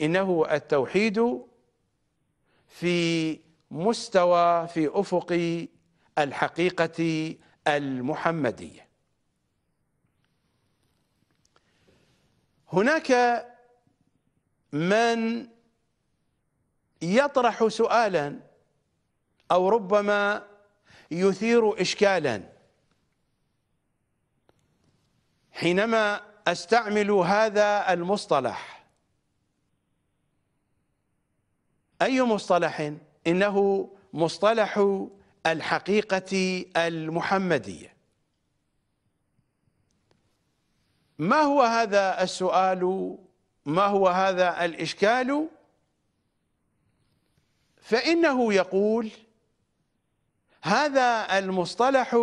إنه التوحيد في مستوى في أفق الحقيقة المحمدية هناك من يطرح سؤالا أو ربما يثير إشكالا حينما أستعمل هذا المصطلح أي مصطلح إنه مصطلح الحقيقة المحمدية ما هو هذا السؤال ما هو هذا الإشكال فإنه يقول هذا المصطلح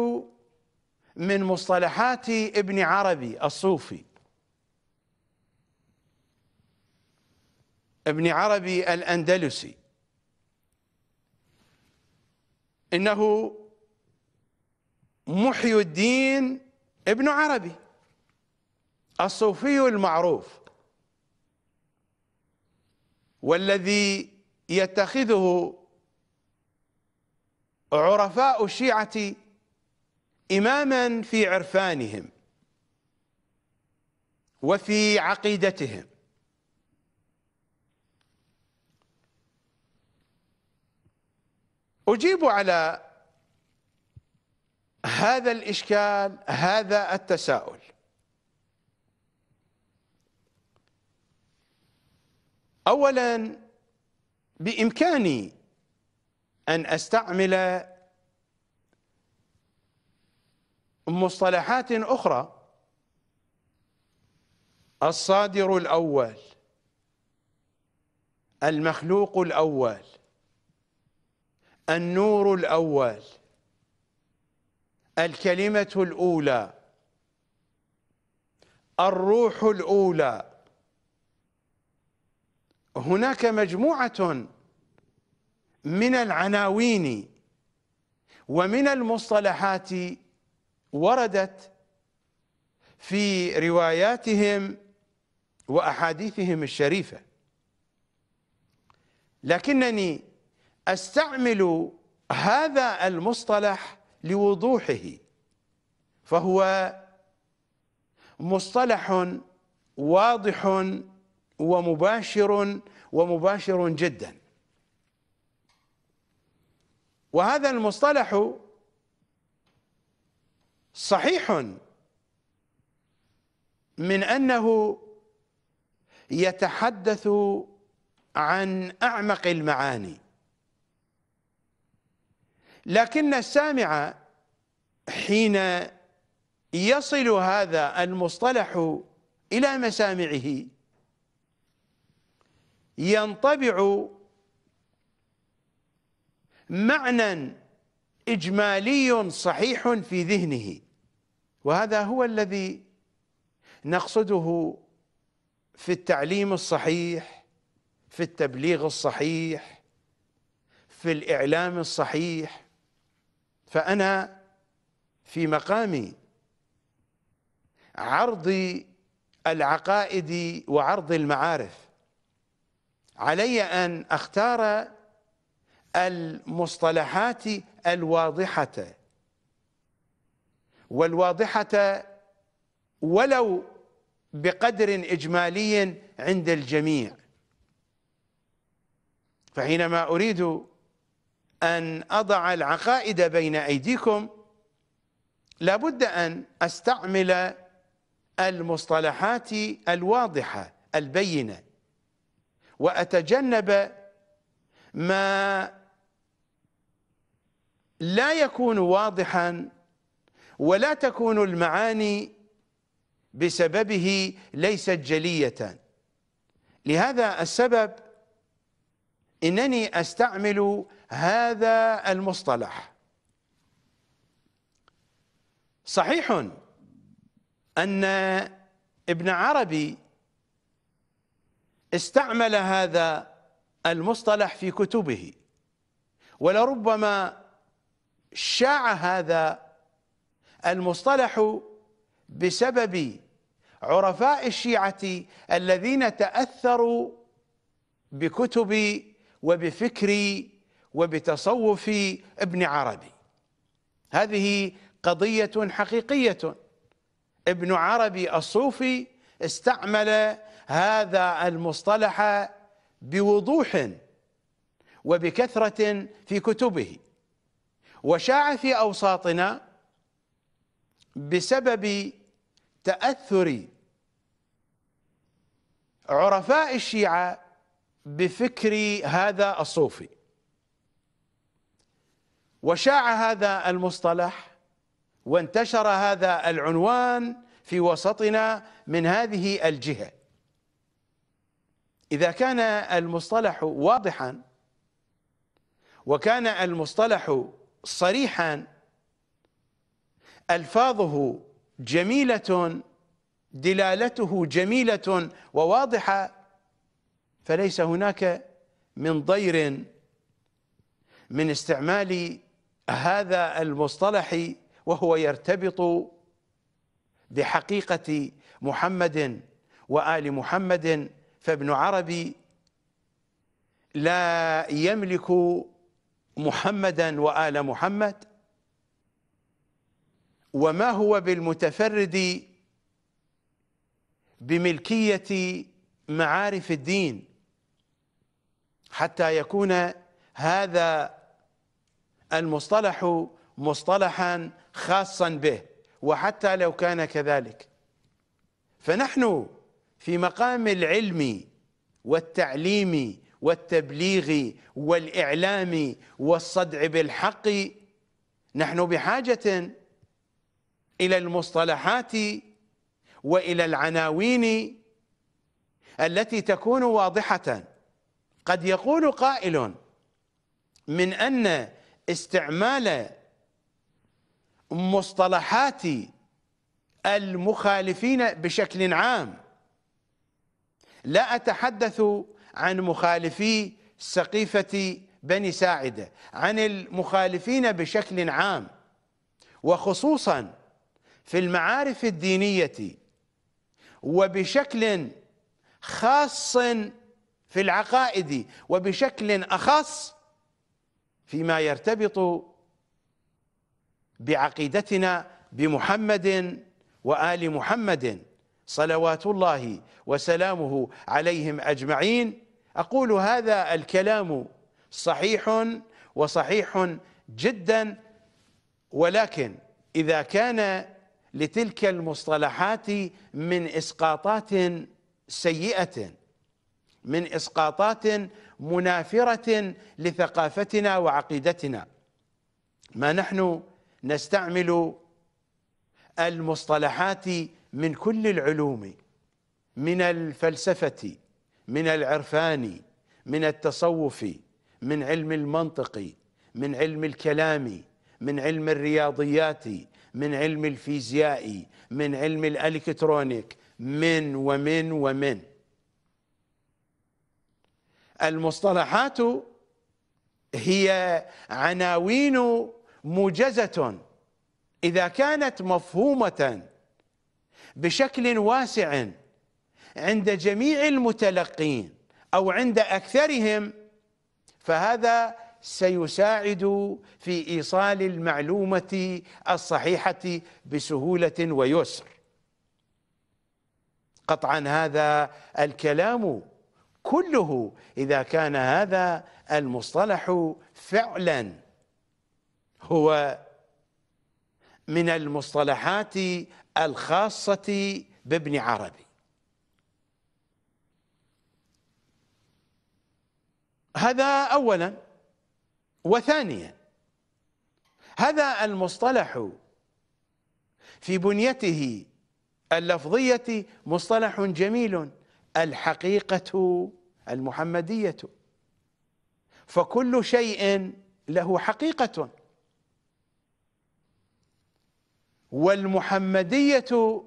من مصطلحات ابن عربي الصوفي ابن عربي الأندلسي إنه محي الدين ابن عربي الصوفي المعروف والذي يتخذه عرفاء الشيعة إماما في عرفانهم وفي عقيدتهم أجيب على هذا الإشكال هذا التساؤل أولا بإمكاني أن أستعمل مصطلحات أخرى الصادر الأول المخلوق الأول النور الأول الكلمة الأولى الروح الأولى هناك مجموعة من العناوين ومن المصطلحات وردت في رواياتهم واحاديثهم الشريفه لكنني استعمل هذا المصطلح لوضوحه فهو مصطلح واضح ومباشر ومباشر جدا وهذا المصطلح صحيح من انه يتحدث عن اعمق المعاني لكن السامع حين يصل هذا المصطلح إلى مسامعه ينطبع معنى إجمالي صحيح في ذهنه وهذا هو الذي نقصده في التعليم الصحيح في التبليغ الصحيح في الإعلام الصحيح فأنا في مقام عرض العقائد وعرض المعارف علي أن أختار المصطلحات الواضحة والواضحة ولو بقدر إجمالي عند الجميع فحينما أريد أن أضع العقائد بين أيديكم لابد أن أستعمل المصطلحات الواضحة البينة وأتجنب ما لا يكون واضحا ولا تكون المعاني بسببه ليست جلية لهذا السبب إنني أستعمل هذا المصطلح صحيح أن ابن عربي استعمل هذا المصطلح في كتبه ولربما شاع هذا المصطلح بسبب عرفاء الشيعة الذين تأثروا بكتب وبفكر وبتصوف ابن عربي هذه قضية حقيقية ابن عربي الصوفي استعمل هذا المصطلح بوضوح وبكثرة في كتبه وشاع في أوساطنا بسبب تأثر عرفاء الشيعة بفكر هذا الصوفي وشاع هذا المصطلح وانتشر هذا العنوان في وسطنا من هذه الجهه اذا كان المصطلح واضحا وكان المصطلح صريحا الفاظه جميله دلالته جميله وواضحه فليس هناك من ضير من استعمال هذا المصطلح وهو يرتبط بحقيقة محمد وآل محمد فابن عربي لا يملك محمدا وآل محمد وما هو بالمتفرد بملكية معارف الدين حتى يكون هذا المصطلح مصطلحا خاصا به وحتى لو كان كذلك فنحن في مقام العلم والتعليم والتبليغ والاعلام والصدع بالحق نحن بحاجه الى المصطلحات والى العناوين التي تكون واضحه قد يقول قائل من ان استعمال مصطلحات المخالفين بشكل عام لا أتحدث عن مخالفي سقيفة بني ساعدة عن المخالفين بشكل عام وخصوصا في المعارف الدينية وبشكل خاص في العقائد وبشكل أخص فيما يرتبط بعقيدتنا بمحمد وال محمد صلوات الله وسلامه عليهم اجمعين اقول هذا الكلام صحيح وصحيح جدا ولكن اذا كان لتلك المصطلحات من اسقاطات سيئه من اسقاطات منافره لثقافتنا وعقيدتنا ما نحن نستعمل المصطلحات من كل العلوم من الفلسفه من العرفان من التصوف من علم المنطق من علم الكلام من علم الرياضيات من علم الفيزياء من علم الالكترونيك من ومن ومن المصطلحات هي عناوين موجزة إذا كانت مفهومة بشكل واسع عند جميع المتلقين أو عند أكثرهم فهذا سيساعد في إيصال المعلومة الصحيحة بسهولة ويسر قطعا هذا الكلام كله إذا كان هذا المصطلح فعلا هو من المصطلحات الخاصة بابن عربي هذا أولا وثانيا هذا المصطلح في بنيته اللفظية مصطلح جميل الحقيقة المحمدية فكل شيء له حقيقة والمحمدية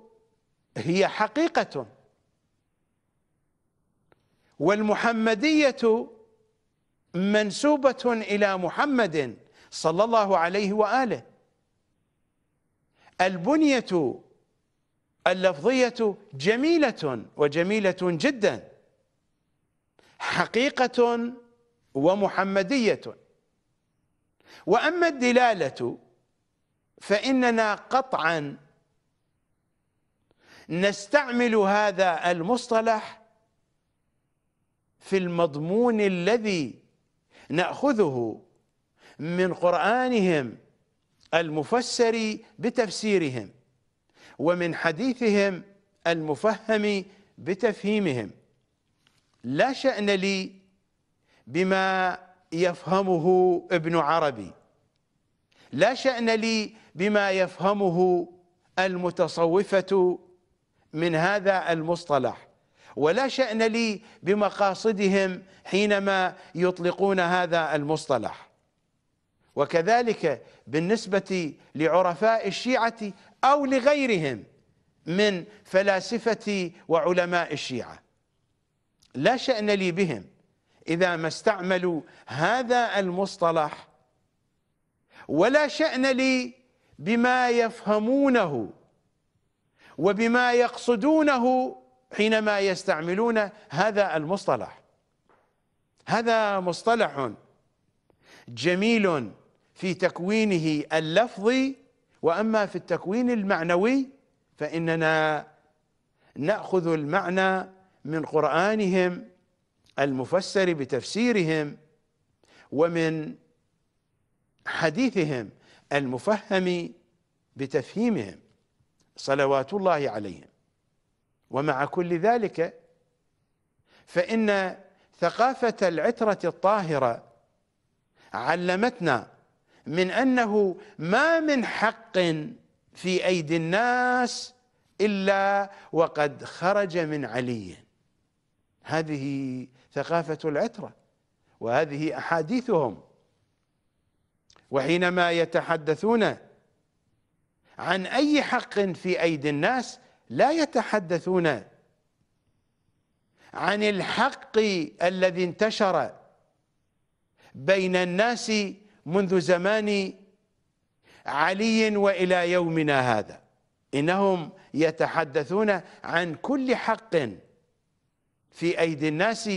هي حقيقة والمحمدية منسوبة إلى محمد صلى الله عليه وآله البنية اللفظية جميلة وجميلة جدا حقيقة ومحمدية وأما الدلالة فإننا قطعا نستعمل هذا المصطلح في المضمون الذي نأخذه من قرآنهم المفسر بتفسيرهم ومن حديثهم المفهم بتفهيمهم لا شأن لي بما يفهمه ابن عربي لا شأن لي بما يفهمه المتصوفة من هذا المصطلح ولا شأن لي بمقاصدهم حينما يطلقون هذا المصطلح وكذلك بالنسبة لعرفاء الشيعة أو لغيرهم من فلاسفة وعلماء الشيعة لا شأن لي بهم إذا ما استعملوا هذا المصطلح ولا شأن لي بما يفهمونه وبما يقصدونه حينما يستعملون هذا المصطلح هذا مصطلح جميل في تكوينه اللفظي واما في التكوين المعنوي فاننا ناخذ المعنى من قرانهم المفسر بتفسيرهم ومن حديثهم المفهم بتفهيمهم صلوات الله عليهم ومع كل ذلك فان ثقافه العتره الطاهره علمتنا من انه ما من حق في ايدي الناس الا وقد خرج من علي هذه ثقافه العتره وهذه احاديثهم وحينما يتحدثون عن اي حق في ايدي الناس لا يتحدثون عن الحق الذي انتشر بين الناس منذ زمان علي والى يومنا هذا انهم يتحدثون عن كل حق في ايدي الناس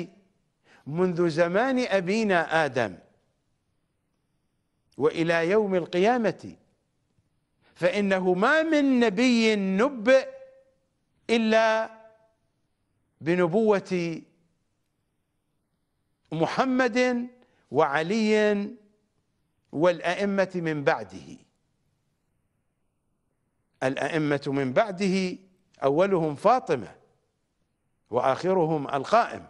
منذ زمان ابينا ادم والى يوم القيامه فانه ما من نبي نبئ الا بنبوه محمد وعلي والأئمة من بعده الأئمة من بعده أولهم فاطمة وآخرهم القائم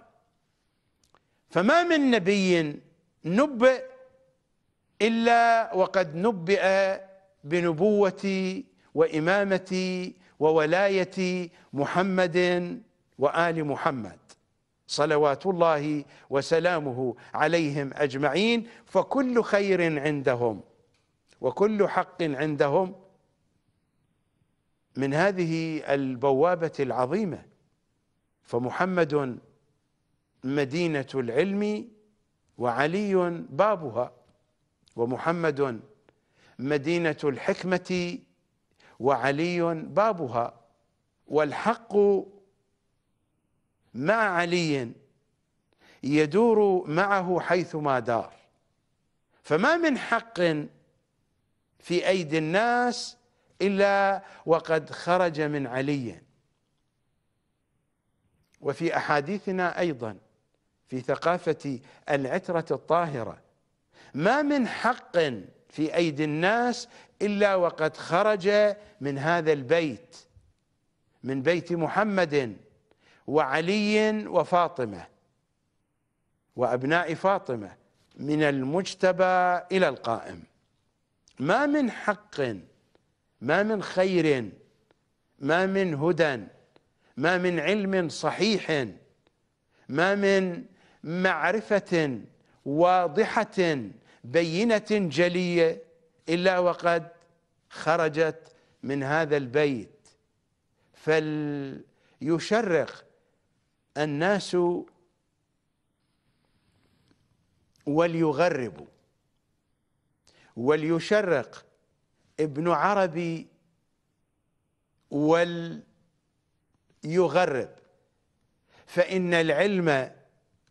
فما من نبي نبئ إلا وقد نبئ بنبوة وإمامة وولاية محمد وآل محمد صلوات الله وسلامه عليهم اجمعين فكل خير عندهم وكل حق عندهم من هذه البوابه العظيمه فمحمد مدينه العلم وعلي بابها ومحمد مدينه الحكمه وعلي بابها والحق مع علي يدور معه حيثما دار فما من حق في ايدي الناس الا وقد خرج من علي وفي احاديثنا ايضا في ثقافه العتره الطاهره ما من حق في ايدي الناس الا وقد خرج من هذا البيت من بيت محمد وعلي وفاطمه وابناء فاطمه من المجتبى الى القائم ما من حق ما من خير ما من هدى ما من علم صحيح ما من معرفه واضحه بينه جليه الا وقد خرجت من هذا البيت فليشرق الناس وليغرب وليشرق ابن عربي وليغرب فإن العلم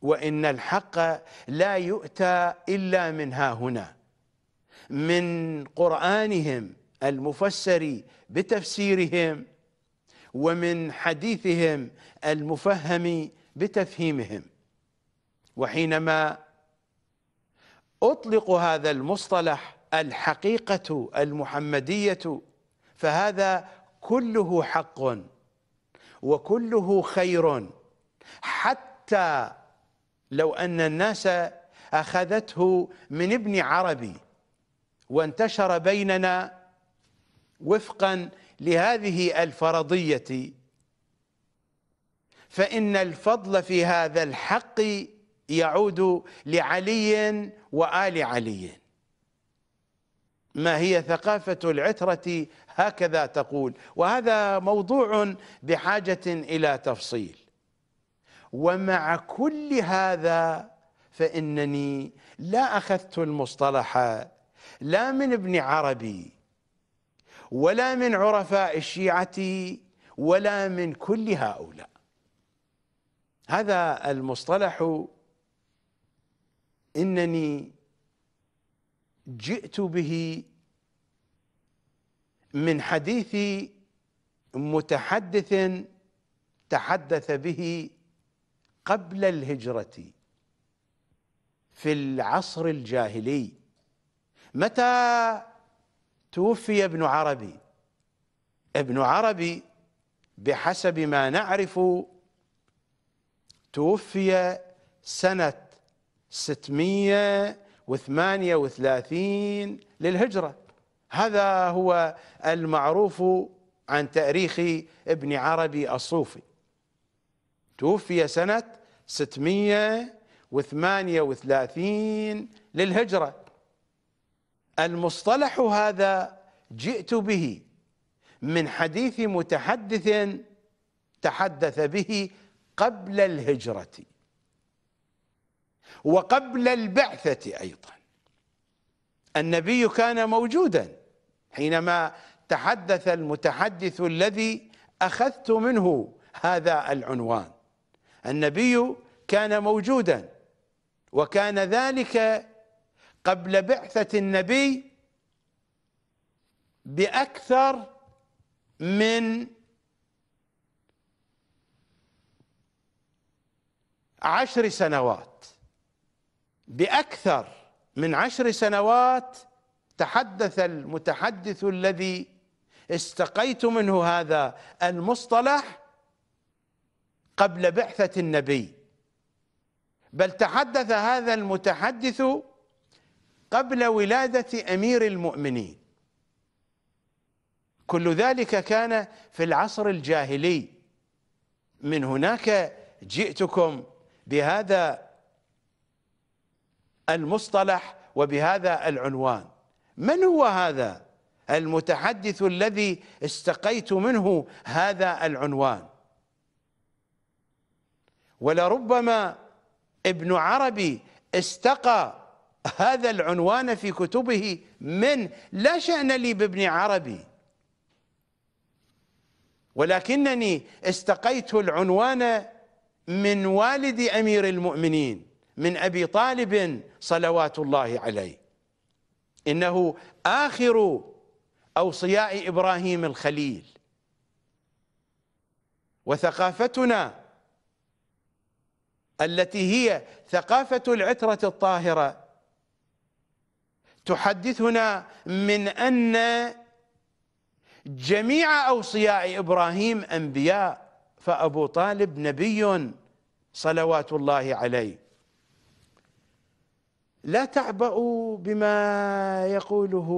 وإن الحق لا يؤتى إلا من ها هنا من قرآنهم المفسر بتفسيرهم ومن حديثهم المفهم بتفهيمهم وحينما اطلق هذا المصطلح الحقيقه المحمديه فهذا كله حق وكله خير حتى لو ان الناس اخذته من ابن عربي وانتشر بيننا وفقا لهذه الفرضية فإن الفضل في هذا الحق يعود لعلي وآل علي ما هي ثقافة العترة هكذا تقول وهذا موضوع بحاجة إلى تفصيل ومع كل هذا فإنني لا أخذت المصطلح لا من ابن عربي ولا من عرفاء الشيعة ولا من كل هؤلاء هذا المصطلح إنني جئت به من حديث متحدث تحدث به قبل الهجرة في العصر الجاهلي متى توفي ابن عربي ابن عربي بحسب ما نعرف توفي سنة 638 للهجرة هذا هو المعروف عن تاريخ ابن عربي الصوفي توفي سنة 638 للهجرة المصطلح هذا جئت به من حديث متحدث تحدث به قبل الهجرة وقبل البعثة أيضا النبي كان موجودا حينما تحدث المتحدث الذي أخذت منه هذا العنوان النبي كان موجودا وكان ذلك قبل بعثة النبي بأكثر من عشر سنوات بأكثر من عشر سنوات تحدث المتحدث الذي استقيت منه هذا المصطلح قبل بعثة النبي بل تحدث هذا المتحدث قبل ولادة أمير المؤمنين كل ذلك كان في العصر الجاهلي من هناك جئتكم بهذا المصطلح وبهذا العنوان من هو هذا المتحدث الذي استقيت منه هذا العنوان ولربما ابن عربي استقى هذا العنوان في كتبه من لا شأن لي بابن عربي ولكنني استقيت العنوان من والد أمير المؤمنين من أبي طالب صلوات الله عليه إنه آخر أوصياء إبراهيم الخليل وثقافتنا التي هي ثقافة العترة الطاهرة تحدثنا من أن جميع أوصياء إبراهيم أنبياء فأبو طالب نبي صلوات الله عليه لا تعبأوا بما يقوله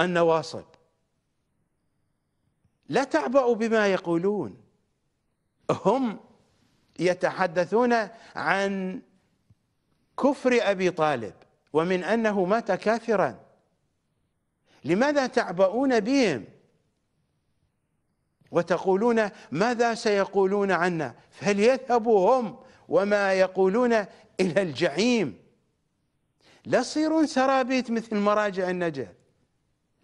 النواصب لا تعبأوا بما يقولون هم يتحدثون عن كفر ابي طالب ومن انه مات كافرا لماذا تعبؤون بهم وتقولون ماذا سيقولون عنا فليذهبوا هم وما يقولون الى الجحيم لا تصيرون سرابيت مثل مراجع النجف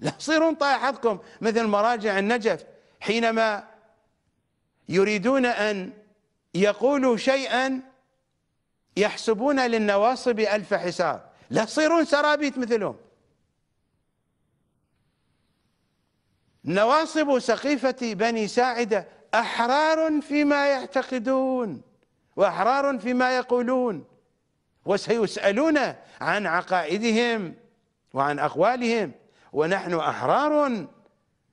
لا تصيرون طائحتكم مثل مراجع النجف حينما يريدون ان يقولوا شيئا يحسبون للنواصب ألف حساب لا تصيرون سرابيت مثلهم نواصب سقيفة بني ساعدة أحرار فيما يعتقدون وأحرار فيما يقولون وسيسألون عن عقائدهم وعن أقوالهم ونحن أحرار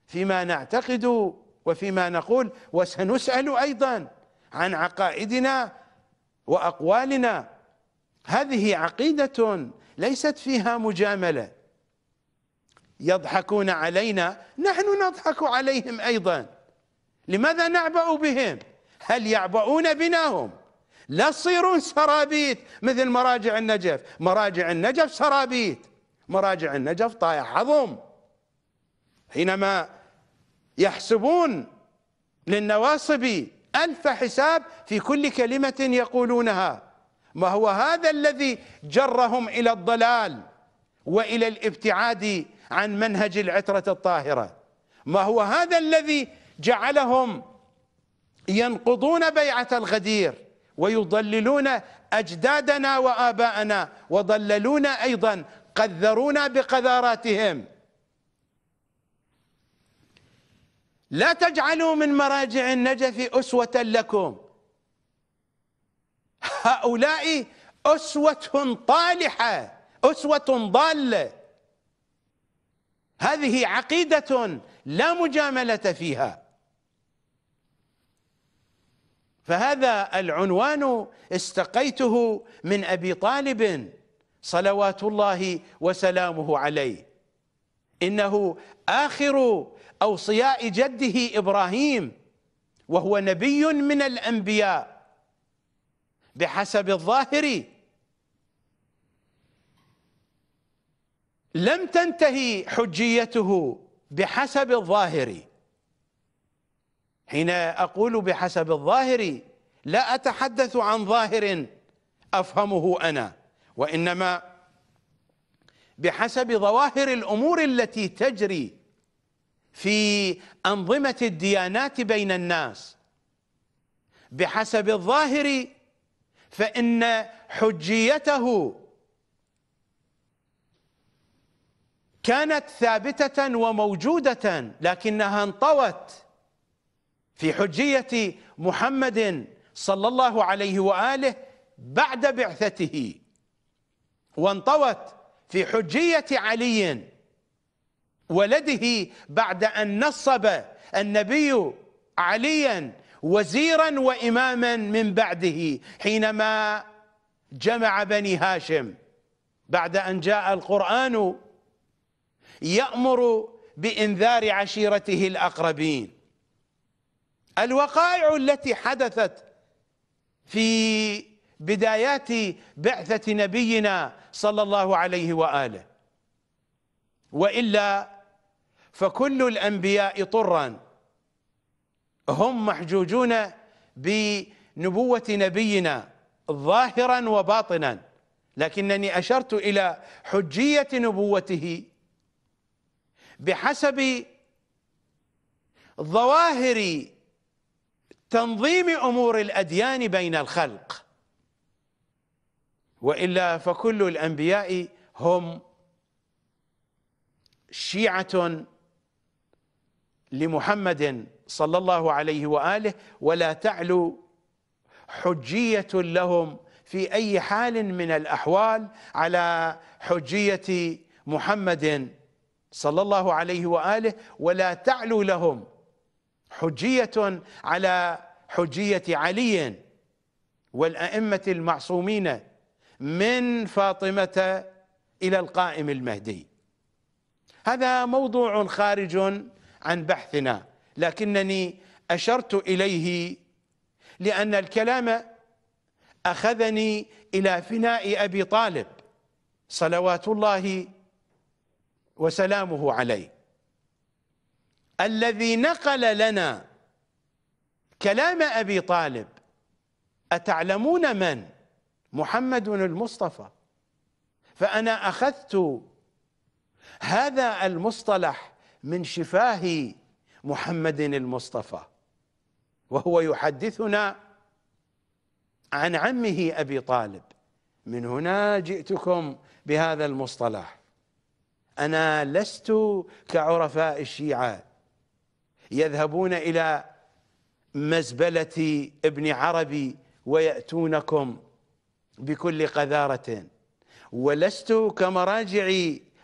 فيما نعتقد وفيما نقول وسنسأل أيضا عن عقائدنا واقوالنا هذه عقيده ليست فيها مجامله يضحكون علينا نحن نضحك عليهم ايضا لماذا نعبأ بهم هل يعبؤون بنا هم لا تصيرون سرابيت مثل مراجع النجف مراجع النجف سرابيت مراجع النجف طايع عظم حينما يحسبون للنواصب ألف حساب في كل كلمة يقولونها ما هو هذا الذي جرهم إلى الضلال وإلى الابتعاد عن منهج العترة الطاهرة ما هو هذا الذي جعلهم ينقضون بيعة الغدير ويضللون أجدادنا وآباءنا وضللونا أيضا قذرونا بقذاراتهم لا تجعلوا من مراجع النجف أسوة لكم هؤلاء أسوة طالحة أسوة ضالة هذه عقيدة لا مجاملة فيها فهذا العنوان استقيته من أبي طالب صلوات الله وسلامه عليه إنه آخر أوصياء جده إبراهيم وهو نبي من الأنبياء بحسب الظاهر لم تنتهي حجيته بحسب الظاهر حين أقول بحسب الظاهر لا أتحدث عن ظاهر أفهمه أنا وإنما بحسب ظواهر الأمور التي تجري في أنظمة الديانات بين الناس بحسب الظاهر فإن حجيته كانت ثابتة وموجودة لكنها انطوت في حجية محمد صلى الله عليه وآله بعد بعثته وانطوت في حجية علي ولده بعد أن نصب النبي عليا وزيرا وإماما من بعده حينما جمع بني هاشم بعد أن جاء القرآن يأمر بإنذار عشيرته الأقربين الوقائع التي حدثت في بدايات بعثة نبينا صلى الله عليه وآله وإلا فكل الأنبياء طرا هم محجوجون بنبوة نبينا ظاهرا وباطنا لكنني أشرت إلى حجية نبوته بحسب ظواهر تنظيم أمور الأديان بين الخلق وإلا فكل الأنبياء هم شيعة لمحمد صلى الله عليه واله ولا تعلو حجيه لهم في اي حال من الاحوال على حجيه محمد صلى الله عليه واله ولا تعلو لهم حجيه على حجيه علي والائمه المعصومين من فاطمه الى القائم المهدي هذا موضوع خارج عن بحثنا لكنني اشرت اليه لان الكلام اخذني الى فناء ابي طالب صلوات الله وسلامه عليه الذي نقل لنا كلام ابي طالب اتعلمون من محمد المصطفى فانا اخذت هذا المصطلح من شفاه محمد المصطفى وهو يحدثنا عن عمه ابي طالب من هنا جئتكم بهذا المصطلح انا لست كعرفاء الشيعه يذهبون الى مزبله ابن عربي وياتونكم بكل قذاره ولست كمراجع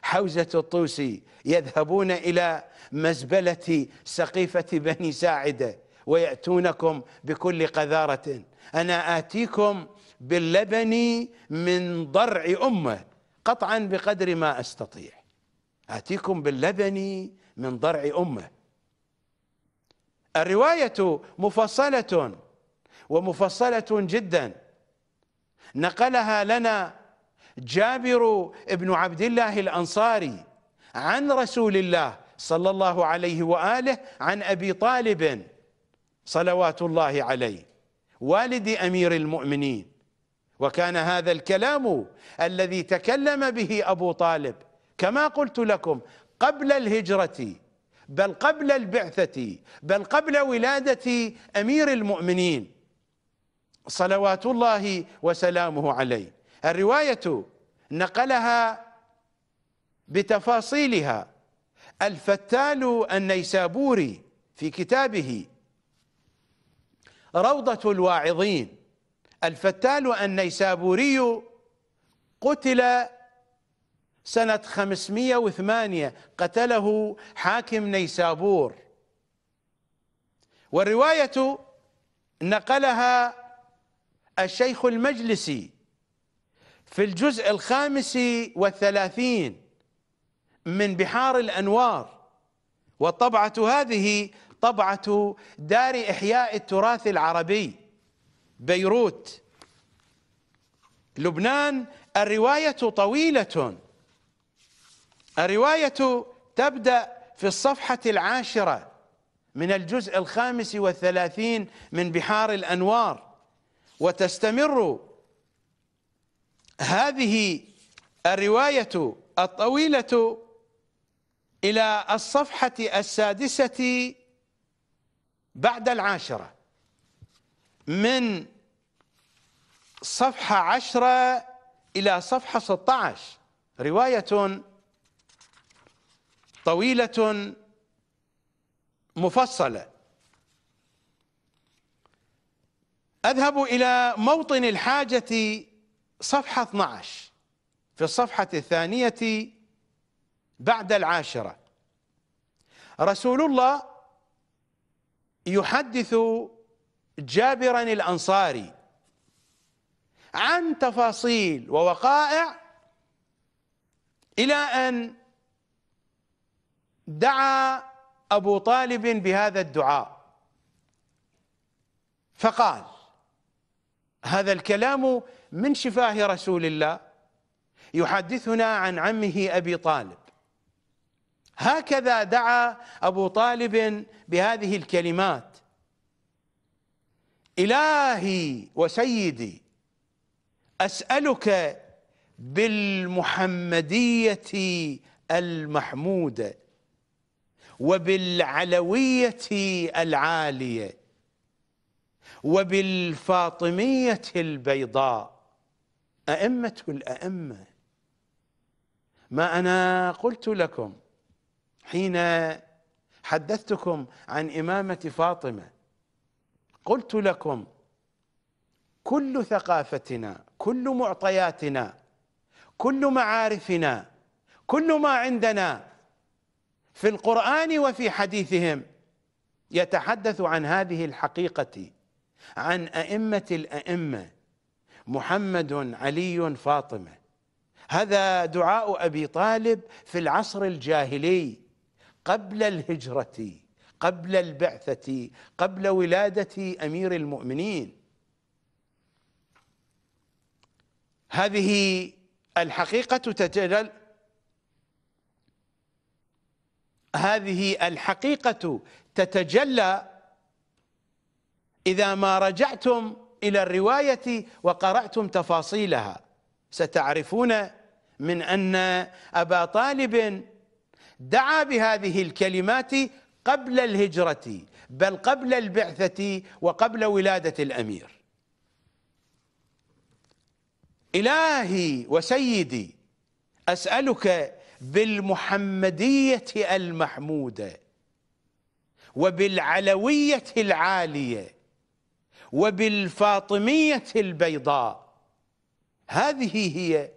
حوزة الطوسي يذهبون إلى مزبلة سقيفة بني ساعدة ويأتونكم بكل قذارة أنا آتيكم باللبن من ضرع أمة قطعا بقدر ما أستطيع آتيكم باللبن من ضرع أمة الرواية مفصلة ومفصلة جدا نقلها لنا جابر بن عبد الله الأنصاري عن رسول الله صلى الله عليه وآله عن أبي طالب صلوات الله عليه والد أمير المؤمنين وكان هذا الكلام الذي تكلم به أبو طالب كما قلت لكم قبل الهجرة بل قبل البعثة بل قبل ولادة أمير المؤمنين صلوات الله وسلامه عليه الرواية نقلها بتفاصيلها الفتال النيسابوري في كتابه روضة الواعظين الفتال النيسابوري قتل سنة 508 قتله حاكم نيسابور والرواية نقلها الشيخ المجلسي في الجزء الخامس والثلاثين من بحار الأنوار والطبعة هذه طبعة دار إحياء التراث العربي بيروت لبنان الرواية طويلة الرواية تبدأ في الصفحة العاشرة من الجزء الخامس والثلاثين من بحار الأنوار وتستمر هذه الرواية الطويلة إلى الصفحة السادسة بعد العاشرة من صفحة عشرة إلى صفحة 16 رواية طويلة مفصلة أذهب إلى موطن الحاجة صفحة 12 في الصفحة الثانية بعد العاشرة رسول الله يحدث جابرا الأنصاري عن تفاصيل ووقائع إلى أن دعا أبو طالب بهذا الدعاء فقال هذا الكلام من شفاه رسول الله يحدثنا عن عمه أبي طالب هكذا دعا أبو طالب بهذه الكلمات إلهي وسيدي أسألك بالمحمدية المحمودة وبالعلوية العالية وبالفاطمية البيضاء أئمة الأئمة ما أنا قلت لكم حين حدثتكم عن إمامة فاطمة قلت لكم كل ثقافتنا كل معطياتنا كل معارفنا كل ما عندنا في القرآن وفي حديثهم يتحدث عن هذه الحقيقة عن أئمة الأئمة محمد علي فاطمه هذا دعاء ابي طالب في العصر الجاهلي قبل الهجره قبل البعثه قبل ولاده امير المؤمنين هذه الحقيقه تتجلى هذه الحقيقه تتجلى اذا ما رجعتم إلى الرواية وقرأتم تفاصيلها ستعرفون من أن أبا طالب دعا بهذه الكلمات قبل الهجرة بل قبل البعثة وقبل ولادة الأمير إلهي وسيدي أسألك بالمحمدية المحمودة وبالعلوية العالية وبالفاطمية البيضاء هذه هي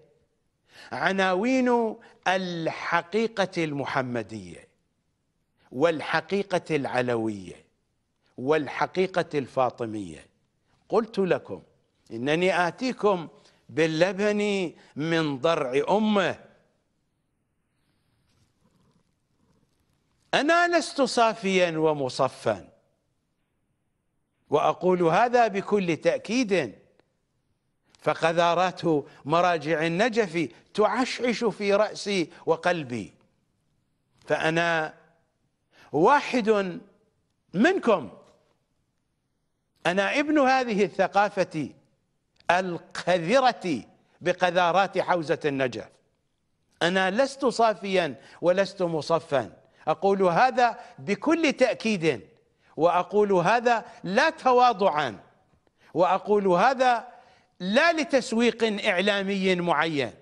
عناوين الحقيقة المحمدية والحقيقة العلوية والحقيقة الفاطمية قلت لكم إنني آتيكم باللبن من ضرع أمه أنا لست صافيا ومصفا واقول هذا بكل تاكيد فقذارات مراجع النجف تعشعش في راسي وقلبي فانا واحد منكم انا ابن هذه الثقافه القذره بقذارات حوزه النجف انا لست صافيا ولست مصفا اقول هذا بكل تاكيد واقول هذا لا تواضعا واقول هذا لا لتسويق اعلامي معين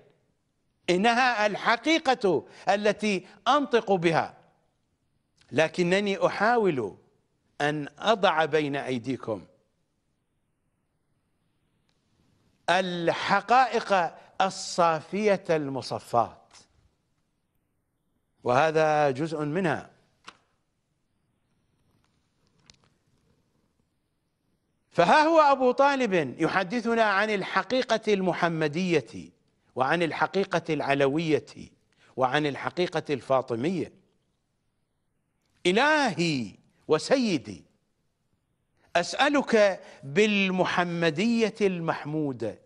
انها الحقيقه التي انطق بها لكنني احاول ان اضع بين ايديكم الحقائق الصافيه المصفاه وهذا جزء منها فها هو أبو طالب يحدثنا عن الحقيقة المحمدية وعن الحقيقة العلوية وعن الحقيقة الفاطمية إلهي وسيدي أسألك بالمحمدية المحمودة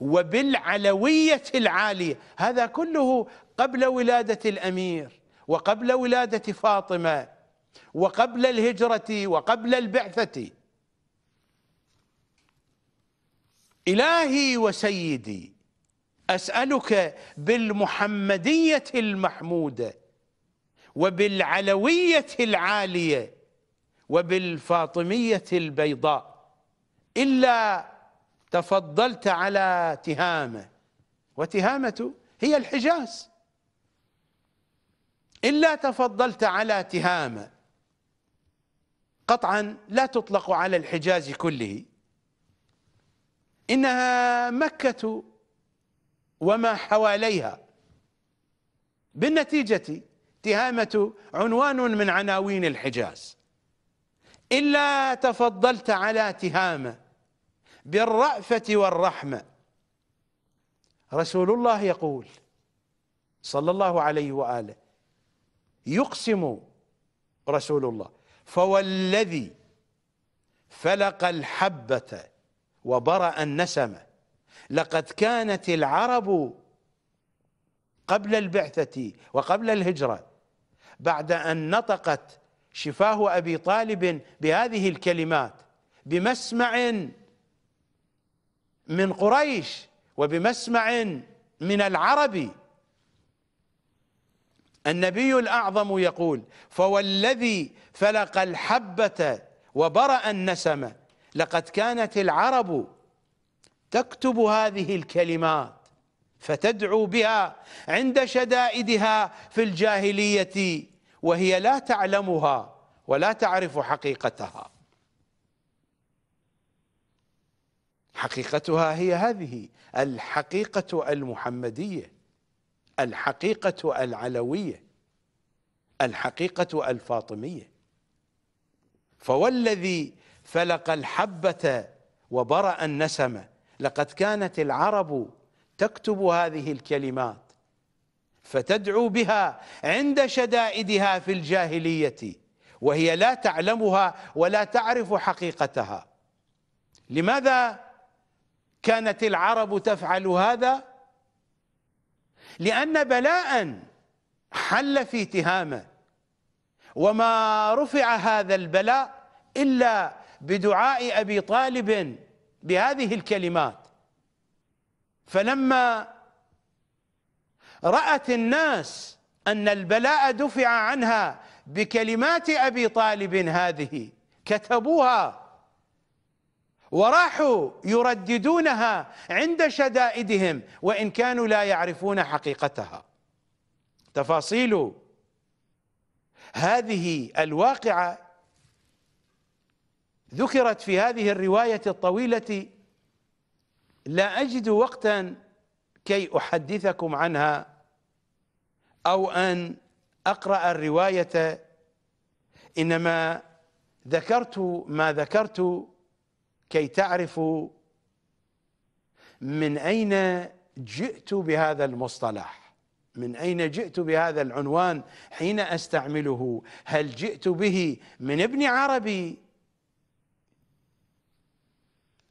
وبالعلوية العالية هذا كله قبل ولادة الأمير وقبل ولادة فاطمة وقبل الهجرة وقبل البعثة إلهي وسيدي أسألك بالمحمدية المحمودة وبالعلوية العالية وبالفاطمية البيضاء إلا تفضلت على تهامة وتهامة هي الحجاز إلا تفضلت على تهامة قطعا لا تطلق على الحجاز كله إنها مكة وما حواليها بالنتيجة تهامة عنوان من عناوين الحجاز إلا تفضلت على تهامة بالرأفة والرحمة رسول الله يقول صلى الله عليه وآله يقسم رسول الله فوالذي فلق الحبة وبرأ النسمة لقد كانت العرب قبل البعثة وقبل الهجرة بعد أن نطقت شفاه أبي طالب بهذه الكلمات بمسمع من قريش وبمسمع من العرب النبي الأعظم يقول فوالذي فلق الحبة وبرأ النسمة لقد كانت العرب تكتب هذه الكلمات فتدعو بها عند شدائدها في الجاهلية وهي لا تعلمها ولا تعرف حقيقتها حقيقتها هي هذه الحقيقة المحمدية الحقيقة العلوية الحقيقة الفاطمية فوالذي فلق الحبة وبرأ النسمة لقد كانت العرب تكتب هذه الكلمات فتدعو بها عند شدائدها في الجاهلية وهي لا تعلمها ولا تعرف حقيقتها لماذا كانت العرب تفعل هذا؟ لأن بلاء حل في تهامه وما رفع هذا البلاء إلا بدعاء أبي طالب بهذه الكلمات فلما رأت الناس أن البلاء دفع عنها بكلمات أبي طالب هذه كتبوها وراحوا يرددونها عند شدائدهم وان كانوا لا يعرفون حقيقتها تفاصيل هذه الواقعه ذكرت في هذه الروايه الطويله لا اجد وقتا كي احدثكم عنها او ان اقرا الروايه انما ذكرت ما ذكرت كي تعرفوا من اين جئت بهذا المصطلح من اين جئت بهذا العنوان حين استعمله هل جئت به من ابن عربي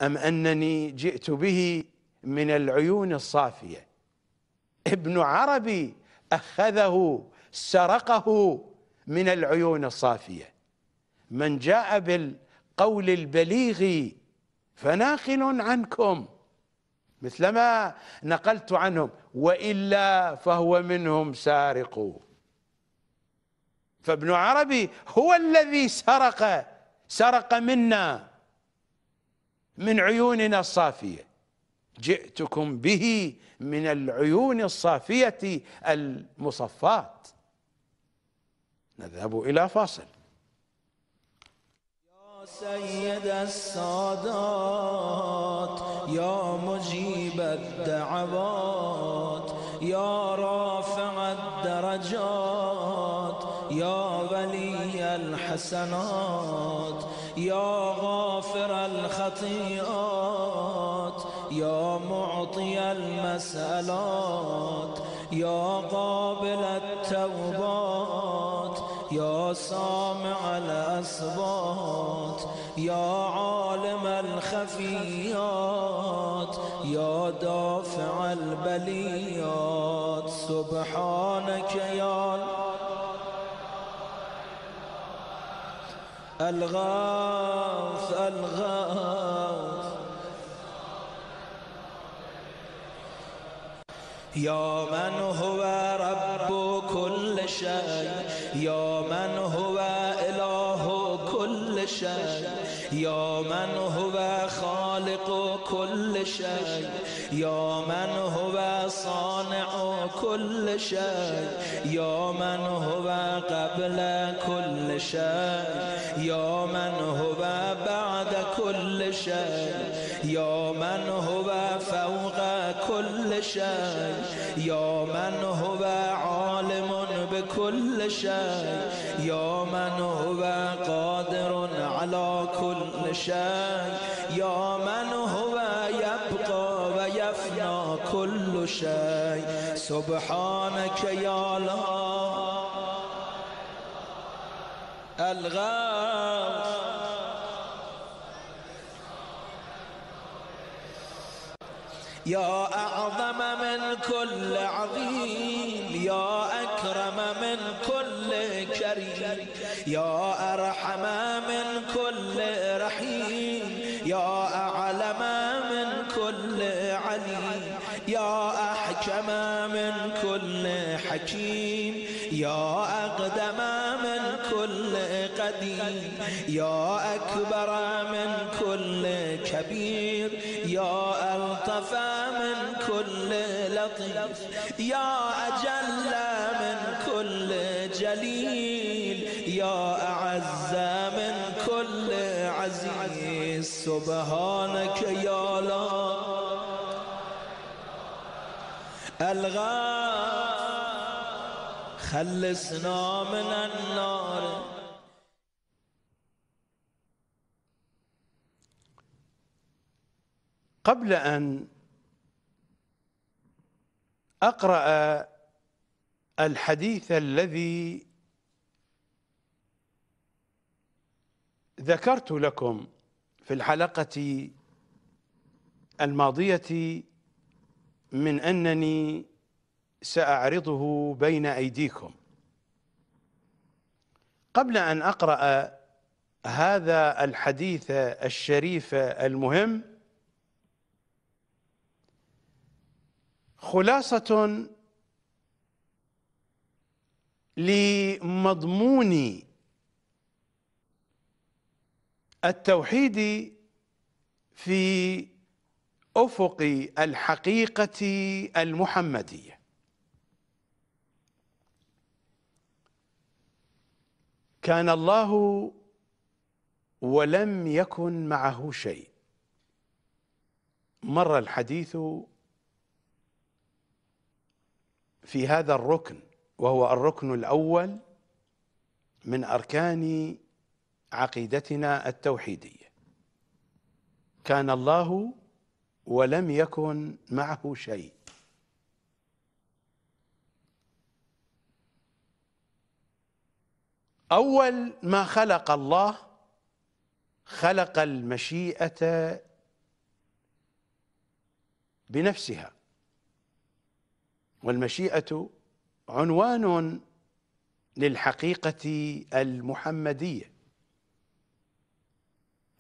ام انني جئت به من العيون الصافيه ابن عربي اخذه سرقه من العيون الصافيه من جاء بالقول البليغ فناقل عنكم مثلما نقلت عنهم والا فهو منهم سارق فابن عربي هو الذي سرق سرق منا من عيوننا الصافيه جئتكم به من العيون الصافيه المصفات نذهب الى فاصل سيد السادات يا مجيب الدعوات يا رافع الدرجات يا ولي الحسنات يا غافر الخطيئات يا معطي المسألات يا قابل التوبات يا سامع الأصوات يا عالم الخفيات يا دافع البليات سبحانك يا الغاث الغاث يا من هو رب كل شيء يا من هو یا من هو خالق کل شیء یا من هو صانع کل شیء یا من هو قبل کل شیء یا من هو بعد کل شیء یا من هو فوق کل شیء یا من هو عالم بکل شیء یا من هو قادر على كل شيء يا من هو يبقى ويفنى كل شيء سبحانك يا الله الغاث يا أعظم من كل عظيم يا أكرم من كل جري يا أرحم من كل رحيم يا أعلم من كل عليم يا أحكم من كل حكيم يا أقدم من كل قديم يا أكبر من كل كبير يا ألطف من كل لطيف يا سبحانك يا لا الغى خلصنا من النار قبل ان اقرا الحديث الذي ذكرت لكم في الحلقة الماضية من أنني سأعرضه بين أيديكم قبل أن أقرأ هذا الحديث الشريف المهم خلاصة لمضمون التوحيد في افق الحقيقه المحمديه كان الله ولم يكن معه شيء مر الحديث في هذا الركن وهو الركن الاول من اركان عقيدتنا التوحيديه كان الله ولم يكن معه شيء اول ما خلق الله خلق المشيئه بنفسها والمشيئه عنوان للحقيقه المحمديه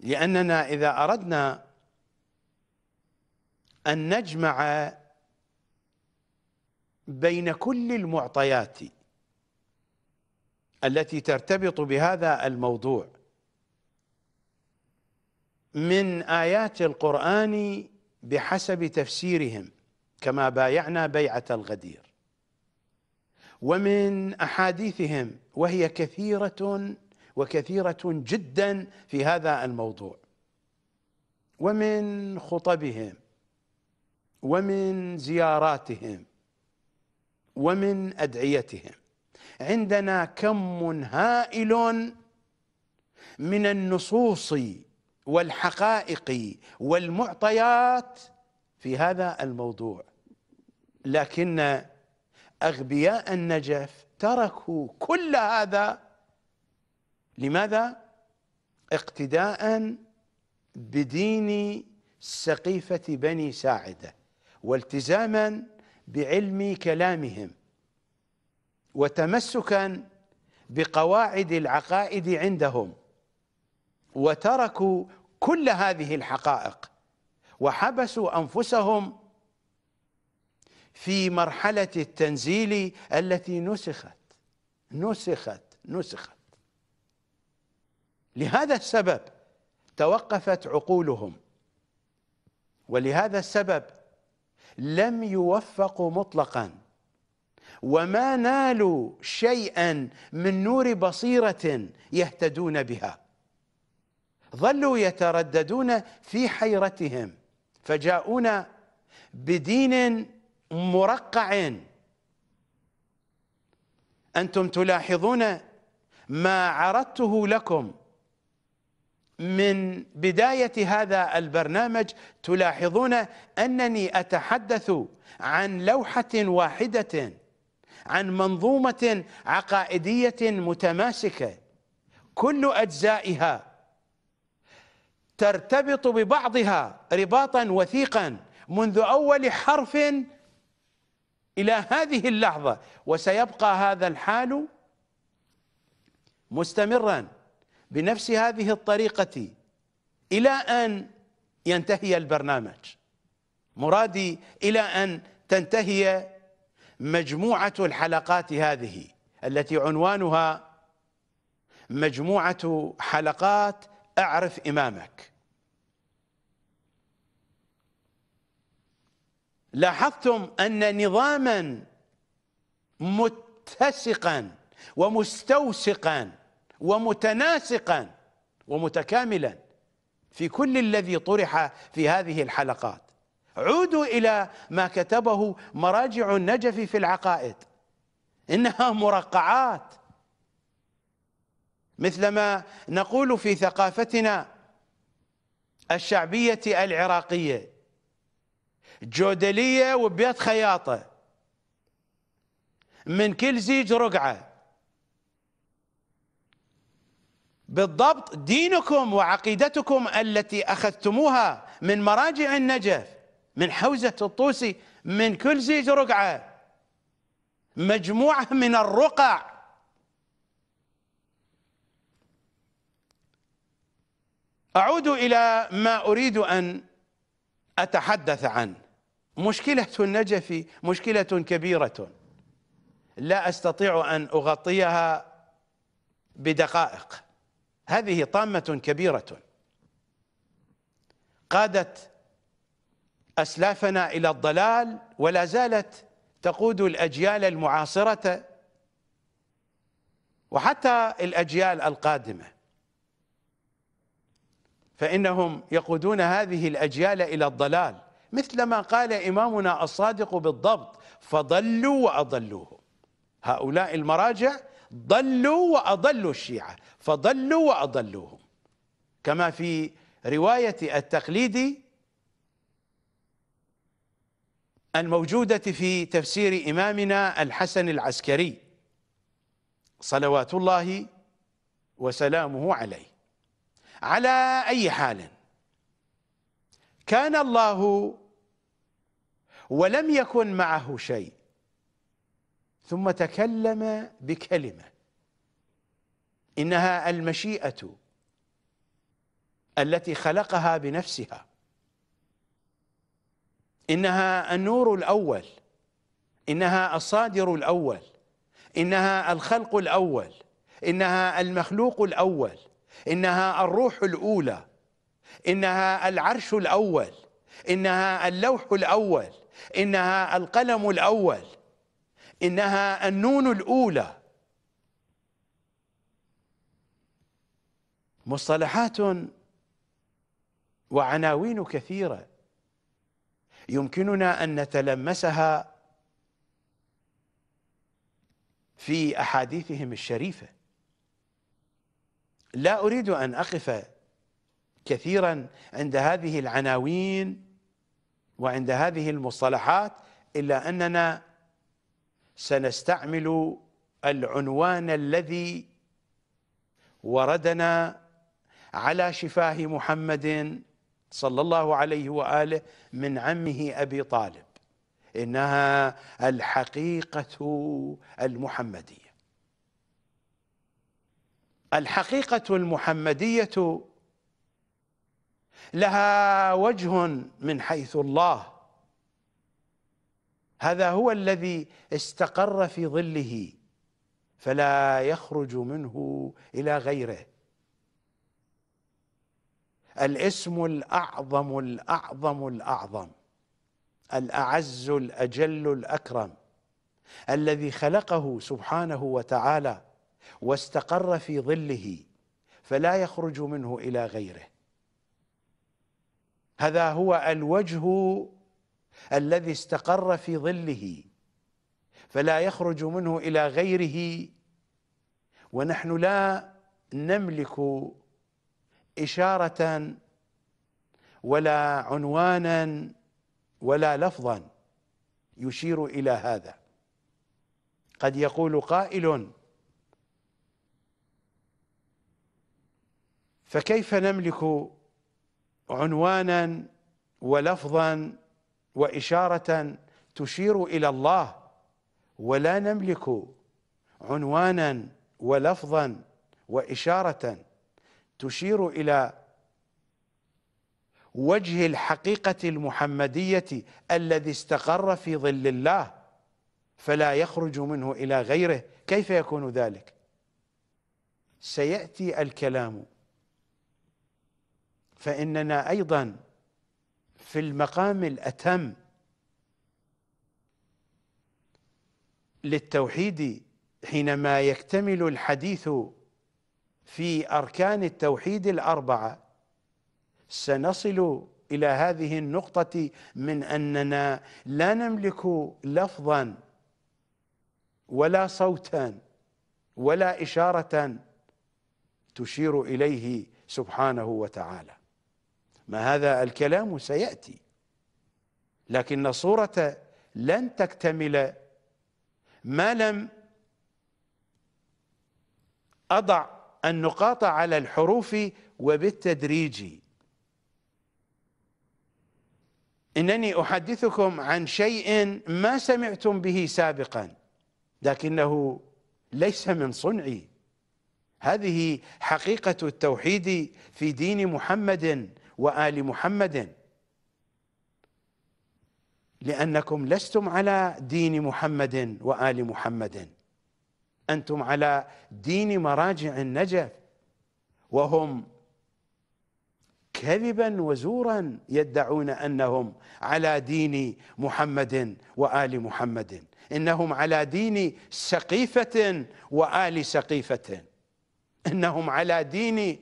لأننا إذا أردنا أن نجمع بين كل المعطيات التي ترتبط بهذا الموضوع من آيات القرآن بحسب تفسيرهم كما بايعنا بيعة الغدير ومن أحاديثهم وهي كثيرة وكثيرة جدا في هذا الموضوع ومن خطبهم ومن زياراتهم ومن أدعيتهم عندنا كم هائل من النصوص والحقائق والمعطيات في هذا الموضوع لكن أغبياء النجف تركوا كل هذا لماذا؟ اقتداء بدين سقيفة بني ساعدة والتزاما بعلم كلامهم وتمسكا بقواعد العقائد عندهم وتركوا كل هذه الحقائق وحبسوا أنفسهم في مرحلة التنزيل التي نسخت نسخت نسخت لهذا السبب توقفت عقولهم ولهذا السبب لم يوفقوا مطلقا وما نالوا شيئا من نور بصيرة يهتدون بها ظلوا يترددون في حيرتهم فجاءونا بدين مرقع أنتم تلاحظون ما عرضته لكم من بداية هذا البرنامج تلاحظون أنني أتحدث عن لوحة واحدة عن منظومة عقائدية متماسكة كل أجزائها ترتبط ببعضها رباطا وثيقا منذ أول حرف إلى هذه اللحظة وسيبقى هذا الحال مستمرا بنفس هذه الطريقة إلى أن ينتهي البرنامج مرادي إلى أن تنتهي مجموعة الحلقات هذه التي عنوانها مجموعة حلقات أعرف إمامك لاحظتم أن نظاما متسقا ومستوسقا ومتناسقا ومتكاملا في كل الذي طرح في هذه الحلقات عودوا إلى ما كتبه مراجع النجف في العقائد إنها مرقعات مثلما نقول في ثقافتنا الشعبية العراقية جودلية وبيت خياطة من كل زيج رقعة بالضبط دينكم وعقيدتكم التي أخذتموها من مراجع النجف من حوزة الطوسي من كل زيج رقعة مجموعة من الرقع أعود إلى ما أريد أن أتحدث عنه مشكلة النجف مشكلة كبيرة لا أستطيع أن أغطيها بدقائق هذه طامة كبيرة قادت أسلافنا إلى الضلال ولا زالت تقود الأجيال المعاصرة وحتى الأجيال القادمة فإنهم يقودون هذه الأجيال إلى الضلال مثل ما قال إمامنا الصادق بالضبط فضلوا وأضلوهم هؤلاء المراجع ضلوا وأضلوا الشيعة فضلوا وأضلوهم كما في رواية التقليد الموجودة في تفسير إمامنا الحسن العسكري صلوات الله وسلامه عليه على أي حال كان الله ولم يكن معه شيء ثم تكلم بكلمه انها المشيئه التي خلقها بنفسها انها النور الاول انها الصادر الاول انها الخلق الاول انها المخلوق الاول انها الروح الاولى انها العرش الاول انها اللوح الاول انها القلم الاول انها النون الاولى مصطلحات وعناوين كثيره يمكننا ان نتلمسها في احاديثهم الشريفه لا اريد ان اقف كثيرا عند هذه العناوين وعند هذه المصطلحات الا اننا سنستعمل العنوان الذي وردنا على شفاه محمد صلى الله عليه واله من عمه ابي طالب انها الحقيقه المحمديه الحقيقه المحمديه لها وجه من حيث الله هذا هو الذي استقر في ظله فلا يخرج منه الى غيره الاسم الاعظم الاعظم الاعظم الاعز الاجل الاكرم الذي خلقه سبحانه وتعالى واستقر في ظله فلا يخرج منه الى غيره هذا هو الوجه الذي استقر في ظله فلا يخرج منه الى غيره ونحن لا نملك اشاره ولا عنوانا ولا لفظا يشير الى هذا قد يقول قائل فكيف نملك عنوانا ولفظا واشاره تشير الى الله ولا نملك عنوانا ولفظا واشاره تشير الى وجه الحقيقه المحمديه الذي استقر في ظل الله فلا يخرج منه الى غيره كيف يكون ذلك سياتي الكلام فاننا ايضا في المقام الاتم للتوحيد حينما يكتمل الحديث في أركان التوحيد الأربعة سنصل إلى هذه النقطة من أننا لا نملك لفظا ولا صوتا ولا إشارة تشير إليه سبحانه وتعالى ما هذا الكلام سيأتي لكن الصورة لن تكتمل ما لم أضع النقاط على الحروف وبالتدريج إنني أحدثكم عن شيء ما سمعتم به سابقا لكنه ليس من صنعي هذه حقيقة التوحيد في دين محمد وآل محمد لأنكم لستم على دين محمد وآل محمد أنتم على دين مراجع النجف وهم كذبا وزورا يدعون أنهم على دين محمد وآل محمد إنهم على دين سقيفة وآل سقيفة إنهم على دين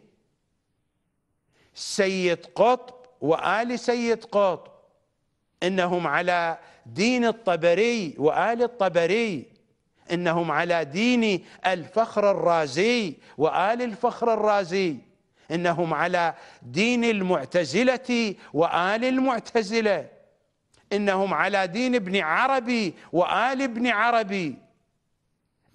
سيد قطب وآل سيد قطب إنهم على دين الطبري وآل الطبري إنهم على دين الفخر الرازي وآل الفخر الرازي إنهم على دين المعتزلة وآل المعتزلة إنهم على دين ابن عربي وآل ابن عربي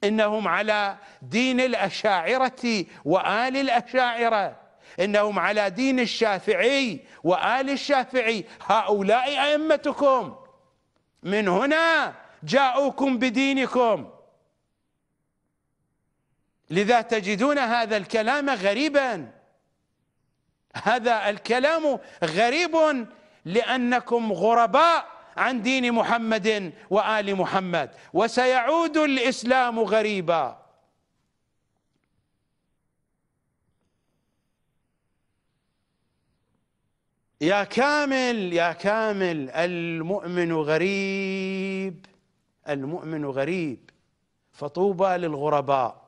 إنهم على دين الأشاعرة وآل الأشاعرة إنهم على دين الشافعي وآل الشافعي هؤلاء أئمتكم من هنا جاءوكم بدينكم لذا تجدون هذا الكلام غريبا هذا الكلام غريب لأنكم غرباء عن دين محمد وآل محمد وسيعود الإسلام غريبا يا كامل يا كامل المؤمن غريب المؤمن غريب فطوبى للغرباء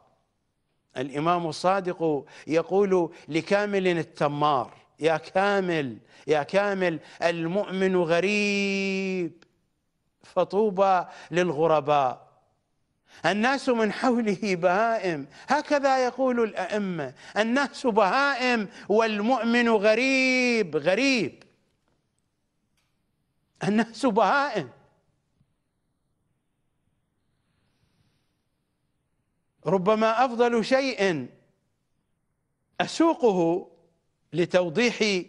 الإمام الصادق يقول لكامل التمار يا كامل يا كامل المؤمن غريب فطوبى للغرباء الناس من حوله بهائم هكذا يقول الأئمة الناس بهائم والمؤمن غريب غريب الناس بهائم ربما أفضل شيء أسوقه لتوضيح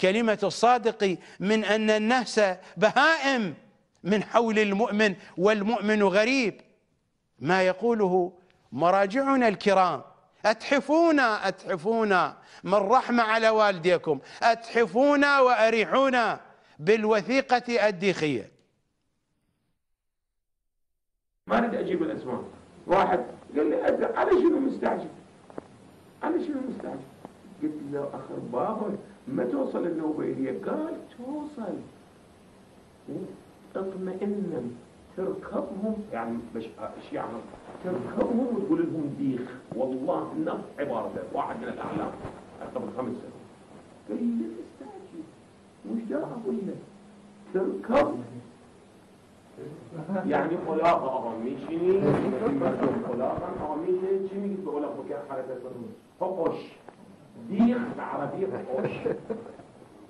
كلمة الصادق من أن الناس بهائم من حول المؤمن والمؤمن غريب ما يقوله مراجعنا الكرام أتحفونا أتحفونا من رحمة على والديكم أتحفونا وأريحونا بالوثيقة الديخية ما أريد أجيب الأسماء واحد قال لي أنت على شنو مستعجل على شنو مستعجل قلت له أخر بابا ما توصل النوبة إلي قال توصل اطمئن تركبهم يعني مش ايش يعني تركبهم وتقول لهم بيخ والله نفس عبارته واحد من الاعلام قبل خمس سنوات قال لي لا تستعجل وش دا اقول لك تركب یعنی يعني قلاق آقا میشینی مردم قلاق هم آقا میشینی چی میگید به قلاق بکر حرکت کنید فقش ديخ بعربية قش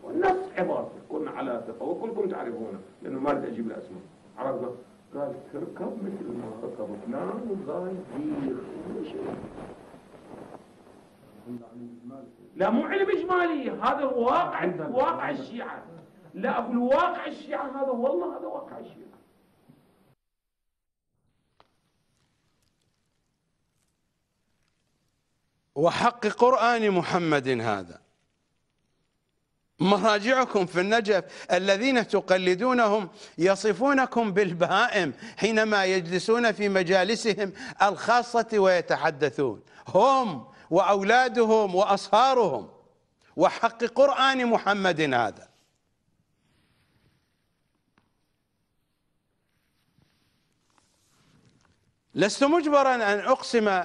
والناس عبارة كن على ثقة وكلكم تعرفونه لأنه ما أريد أجيب الأسماء عرفنا قال تركب مثل ما ركب فلان وقال ديخ لا مو علم إجمالي هذا واقع واقع الشيعة لا أقول واقع الشيعة هذا والله هذا واقع الشيعة وحق قرآن محمد هذا مراجعكم في النجف الذين تقلدونهم يصفونكم بالبهائم حينما يجلسون في مجالسهم الخاصة ويتحدثون هم وأولادهم وأصهارهم وحق قرآن محمد هذا لست مجبرا أن أقسم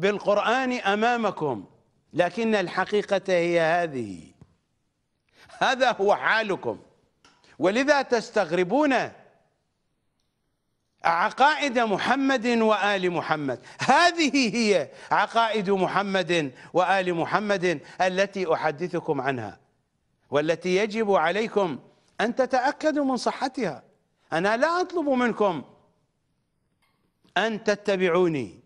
بالقرآن أمامكم لكن الحقيقة هي هذه هذا هو حالكم ولذا تستغربون عقائد محمد وآل محمد هذه هي عقائد محمد وآل محمد التي أحدثكم عنها والتي يجب عليكم أن تتأكدوا من صحتها أنا لا أطلب منكم أن تتبعوني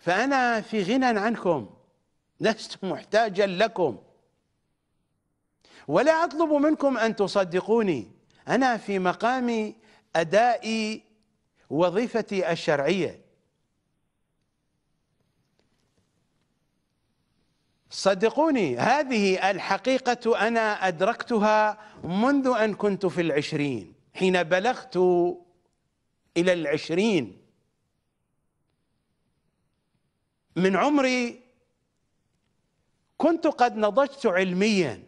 فأنا في غنى عنكم لست محتاجا لكم ولا أطلب منكم أن تصدقوني أنا في مقام أداء وظيفتي الشرعية صدقوني هذه الحقيقة أنا أدركتها منذ أن كنت في العشرين حين بلغت إلى العشرين من عمري كنت قد نضجت علميا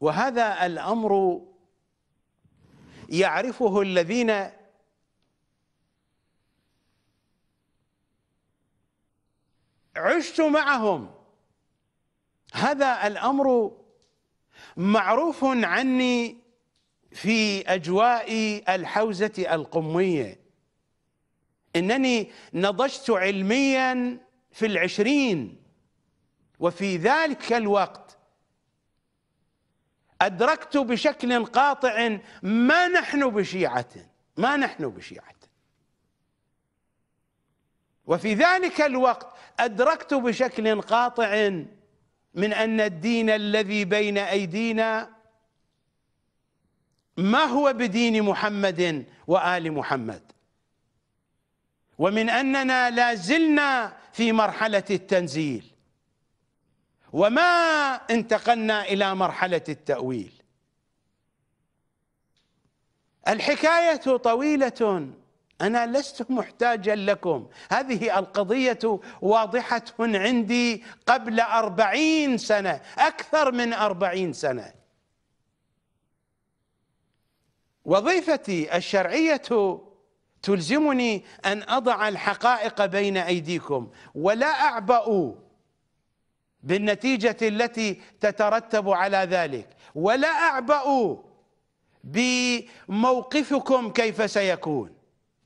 وهذا الامر يعرفه الذين عشت معهم هذا الامر معروف عني في اجواء الحوزه القميه انني نضجت علميا في العشرين وفي ذلك الوقت أدركت بشكل قاطع ما نحن بشيعة ما نحن بشيعة وفي ذلك الوقت أدركت بشكل قاطع من أن الدين الذي بين أيدينا ما هو بدين محمد وآل محمد ومن أننا لا زلنا في مرحلة التنزيل وما انتقلنا إلى مرحلة التأويل الحكاية طويلة أنا لست محتاجا لكم هذه القضية واضحة عندي قبل أربعين سنة أكثر من أربعين سنة وظيفتي الشرعية تلزمني أن أضع الحقائق بين أيديكم ولا أعبأ بالنتيجة التي تترتب على ذلك ولا أعبأ بموقفكم كيف سيكون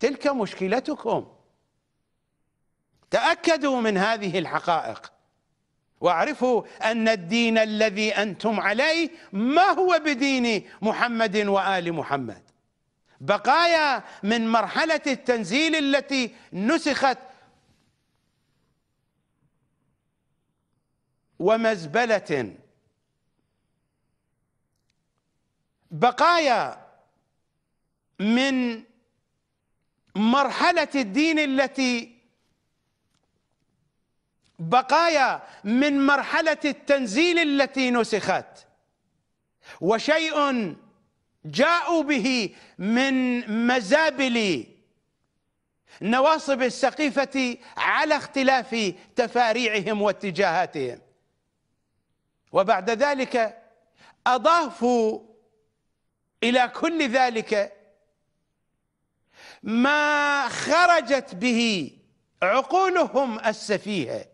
تلك مشكلتكم تأكدوا من هذه الحقائق واعرفوا أن الدين الذي أنتم عليه ما هو بدين محمد وآل محمد بقايا من مرحلة التنزيل التي نسخت ومزبلة بقايا من مرحلة الدين التي بقايا من مرحلة التنزيل التي نسخت وشيء جاءوا به من مزابل نواصب السقيفة على اختلاف تفاريعهم واتجاهاتهم وبعد ذلك أضافوا إلى كل ذلك ما خرجت به عقولهم السفيهة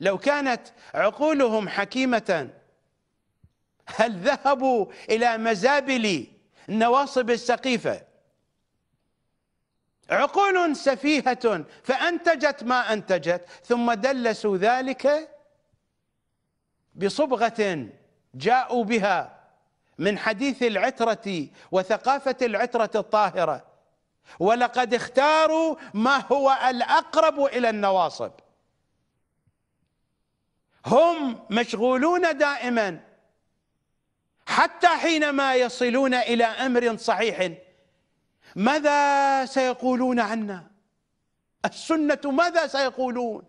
لو كانت عقولهم حكيمة هل ذهبوا إلى مزابل نواصب السقيفة عقول سفيهة فأنتجت ما أنتجت ثم دلسوا ذلك بصبغة جاءوا بها من حديث العترة وثقافة العترة الطاهرة ولقد اختاروا ما هو الأقرب إلى النواصب هم مشغولون دائما حتى حينما يصلون الى امر صحيح ماذا سيقولون عنا السنه ماذا سيقولون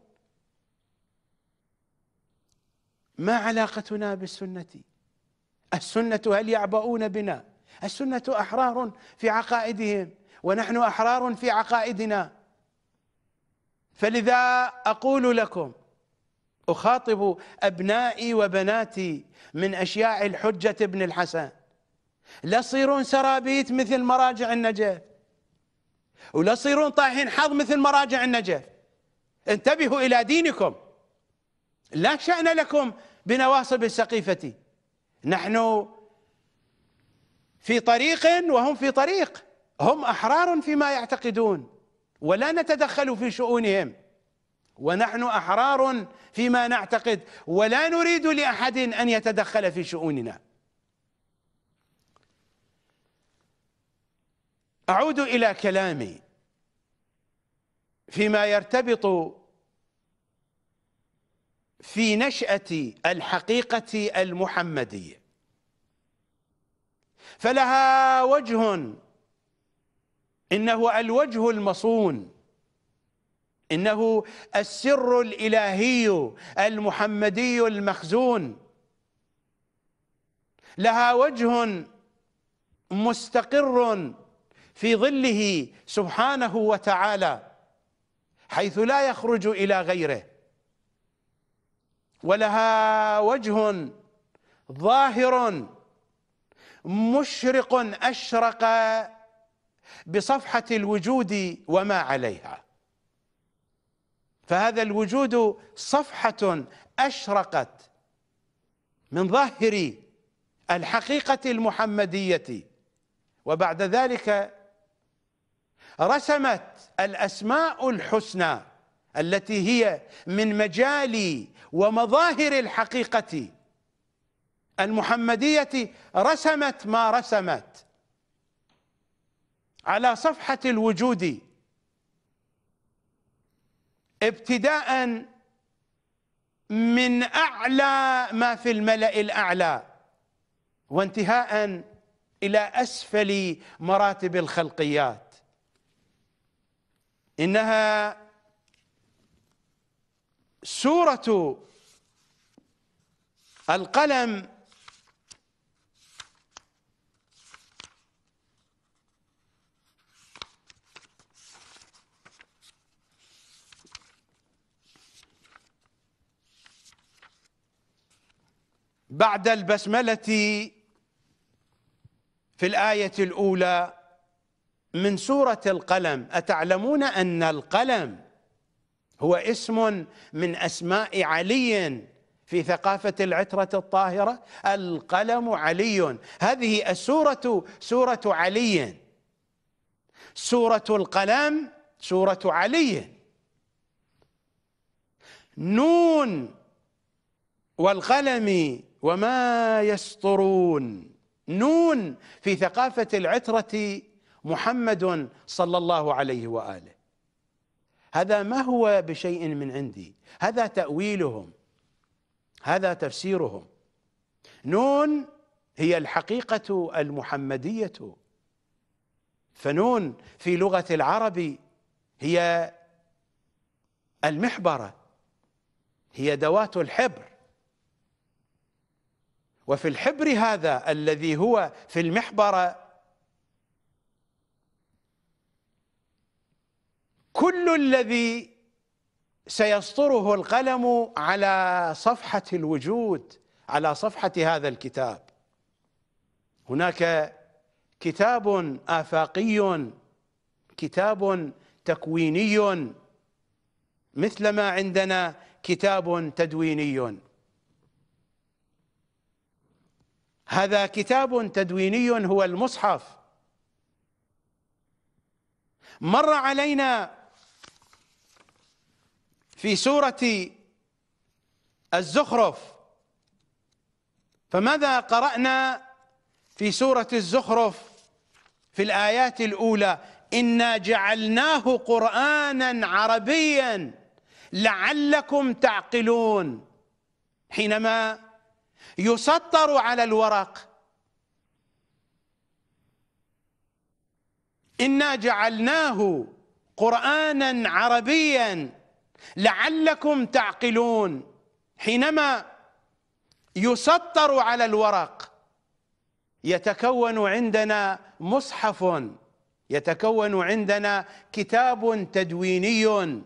ما علاقتنا بالسنه السنه هل يعبؤون بنا السنه احرار في عقائدهم ونحن احرار في عقائدنا فلذا اقول لكم أخاطب أبنائي وبناتي من أشياع الحجة ابن الحسن لا تصيرون سرابيت مثل مراجع النجف ولا تصيرون طايحين حظ مثل مراجع النجف انتبهوا إلى دينكم لا شأن لكم بنواصب السقيفة نحن في طريق وهم في طريق هم أحرار فيما يعتقدون ولا نتدخل في شؤونهم ونحن احرار فيما نعتقد ولا نريد لاحد ان يتدخل في شؤوننا اعود الى كلامي فيما يرتبط في نشاه الحقيقه المحمديه فلها وجه انه الوجه المصون إنه السر الإلهي المحمدي المخزون لها وجه مستقر في ظله سبحانه وتعالى حيث لا يخرج إلى غيره ولها وجه ظاهر مشرق أشرق بصفحة الوجود وما عليها فهذا الوجود صفحة أشرقت من ظاهر الحقيقة المحمدية وبعد ذلك رسمت الأسماء الحسنى التي هي من مجال ومظاهر الحقيقة المحمدية رسمت ما رسمت على صفحة الوجود ابتداء من اعلى ما في الملا الاعلى وانتهاء الى اسفل مراتب الخلقيات انها سوره القلم بعد البسملة في الآية الأولى من سورة القلم أتعلمون أن القلم هو اسم من أسماء علي في ثقافة العترة الطاهرة القلم علي هذه السورة سورة علي سورة القلم سورة علي نون والقلم وما يسطرون نون في ثقافة العترة محمد صلى الله عليه وآله هذا ما هو بشيء من عندي هذا تأويلهم هذا تفسيرهم نون هي الحقيقة المحمدية فنون في لغة العرب هي المحبرة هي دوات الحبر وفي الحبر هذا الذي هو في المحبره كل الذي سيسطره القلم على صفحه الوجود على صفحه هذا الكتاب هناك كتاب افاقي كتاب تكويني مثلما عندنا كتاب تدويني هذا كتاب تدويني هو المصحف مر علينا في سورة الزخرف فماذا قرأنا في سورة الزخرف في الآيات الأولى إنا جعلناه قرآنا عربيا لعلكم تعقلون حينما يسطر على الورق انا جعلناه قرانا عربيا لعلكم تعقلون حينما يسطر على الورق يتكون عندنا مصحف يتكون عندنا كتاب تدويني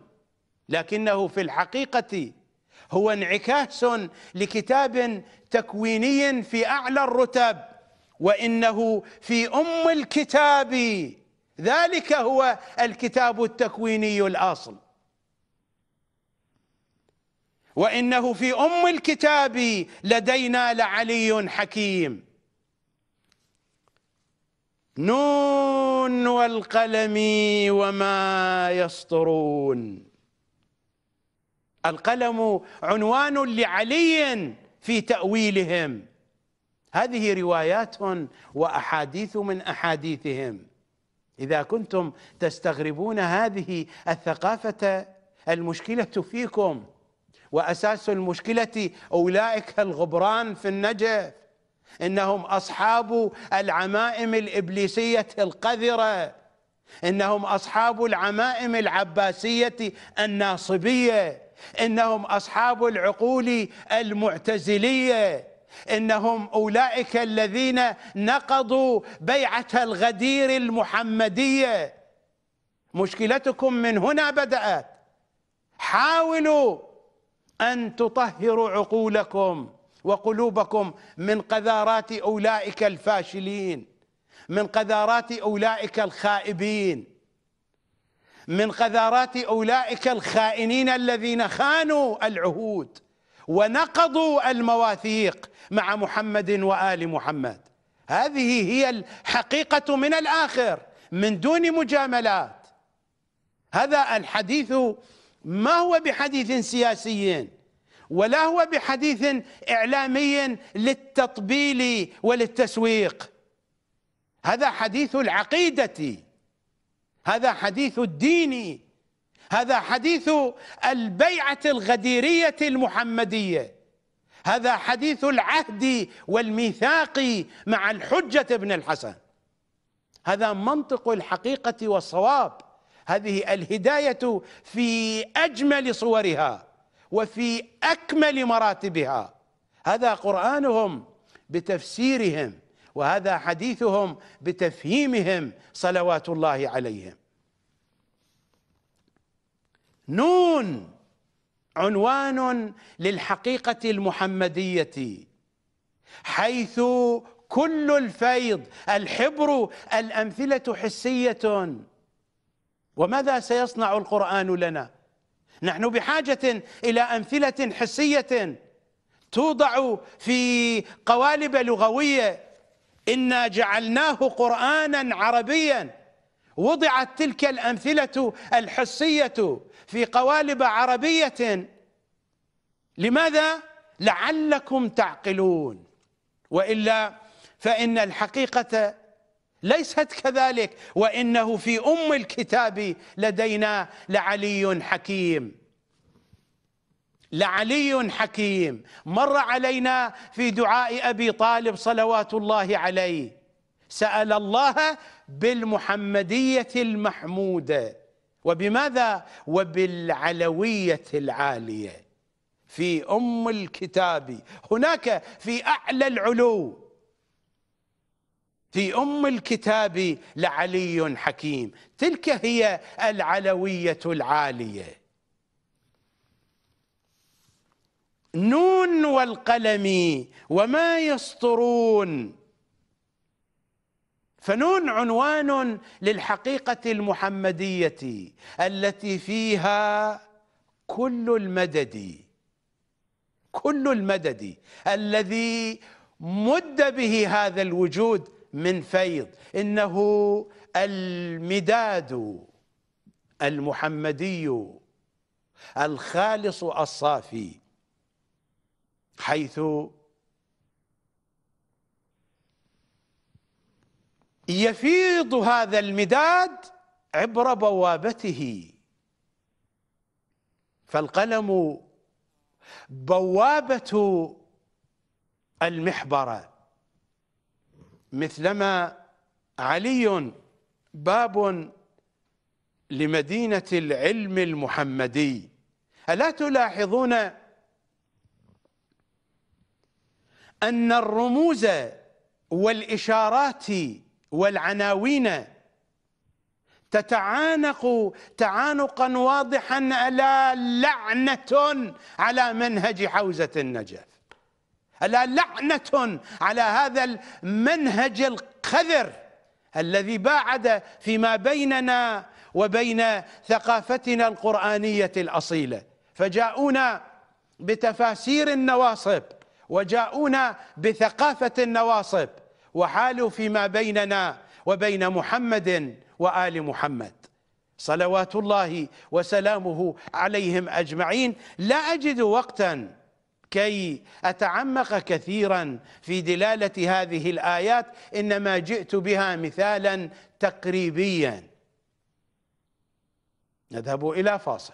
لكنه في الحقيقه هو انعكاس لكتاب تكويني في اعلى الرتب وانه في ام الكتاب ذلك هو الكتاب التكويني الاصل وانه في ام الكتاب لدينا لعلي حكيم نون والقلم وما يسطرون القلم عنوان لعلي في تأويلهم هذه روايات وأحاديث من أحاديثهم إذا كنتم تستغربون هذه الثقافة المشكلة فيكم وأساس المشكلة أولئك الغبران في النجف إنهم أصحاب العمائم الإبليسية القذرة إنهم أصحاب العمائم العباسية الناصبية انهم اصحاب العقول المعتزليه انهم اولئك الذين نقضوا بيعه الغدير المحمديه مشكلتكم من هنا بدات حاولوا ان تطهروا عقولكم وقلوبكم من قذارات اولئك الفاشلين من قذارات اولئك الخائبين من قذارات أولئك الخائنين الذين خانوا العهود ونقضوا المواثيق مع محمد وآل محمد هذه هي الحقيقة من الآخر من دون مجاملات هذا الحديث ما هو بحديث سياسي ولا هو بحديث إعلامي للتطبيل وللتسويق هذا حديث العقيدة هذا حديث الدين هذا حديث البيعة الغديرية المحمدية هذا حديث العهد والميثاق مع الحجة ابن الحسن هذا منطق الحقيقة والصواب هذه الهداية في أجمل صورها وفي أكمل مراتبها هذا قرآنهم بتفسيرهم وهذا حديثهم بتفهيمهم صلوات الله عليهم نون عنوان للحقيقه المحمديه حيث كل الفيض الحبر الامثله حسيه وماذا سيصنع القران لنا نحن بحاجه الى امثله حسيه توضع في قوالب لغويه إنا جعلناه قرآنا عربيا وضعت تلك الأمثلة الحسية في قوالب عربية لماذا؟ لعلكم تعقلون وإلا فإن الحقيقة ليست كذلك وإنه في أم الكتاب لدينا لعلي حكيم لعلي حكيم مر علينا في دعاء ابي طالب صلوات الله عليه سال الله بالمحمديه المحموده وبماذا وبالعلويه العاليه في ام الكتاب هناك في اعلى العلو في ام الكتاب لعلي حكيم تلك هي العلويه العاليه نون والقلم وما يسطرون فنون عنوان للحقيقة المحمدية التي فيها كل المدد كل المدد الذي مد به هذا الوجود من فيض إنه المداد المحمدي الخالص الصافي حيث يفيض هذا المداد عبر بوابته فالقلم بوابة المحبرة مثلما علي باب لمدينة العلم المحمدي ألا تلاحظون أن الرموز والإشارات والعناوين تتعانق تعانقا واضحا ألا لعنة على منهج حوزة النجف ألا لعنة على هذا المنهج القذر الذي باعد فيما بيننا وبين ثقافتنا القرآنية الأصيلة فجاءونا بتفاسير النواصب وجاءونا بثقافة النواصب وحالوا فيما بيننا وبين محمد وآل محمد صلوات الله وسلامه عليهم أجمعين لا أجد وقتا كي أتعمق كثيرا في دلالة هذه الآيات إنما جئت بها مثالا تقريبيا نذهب إلى فاصل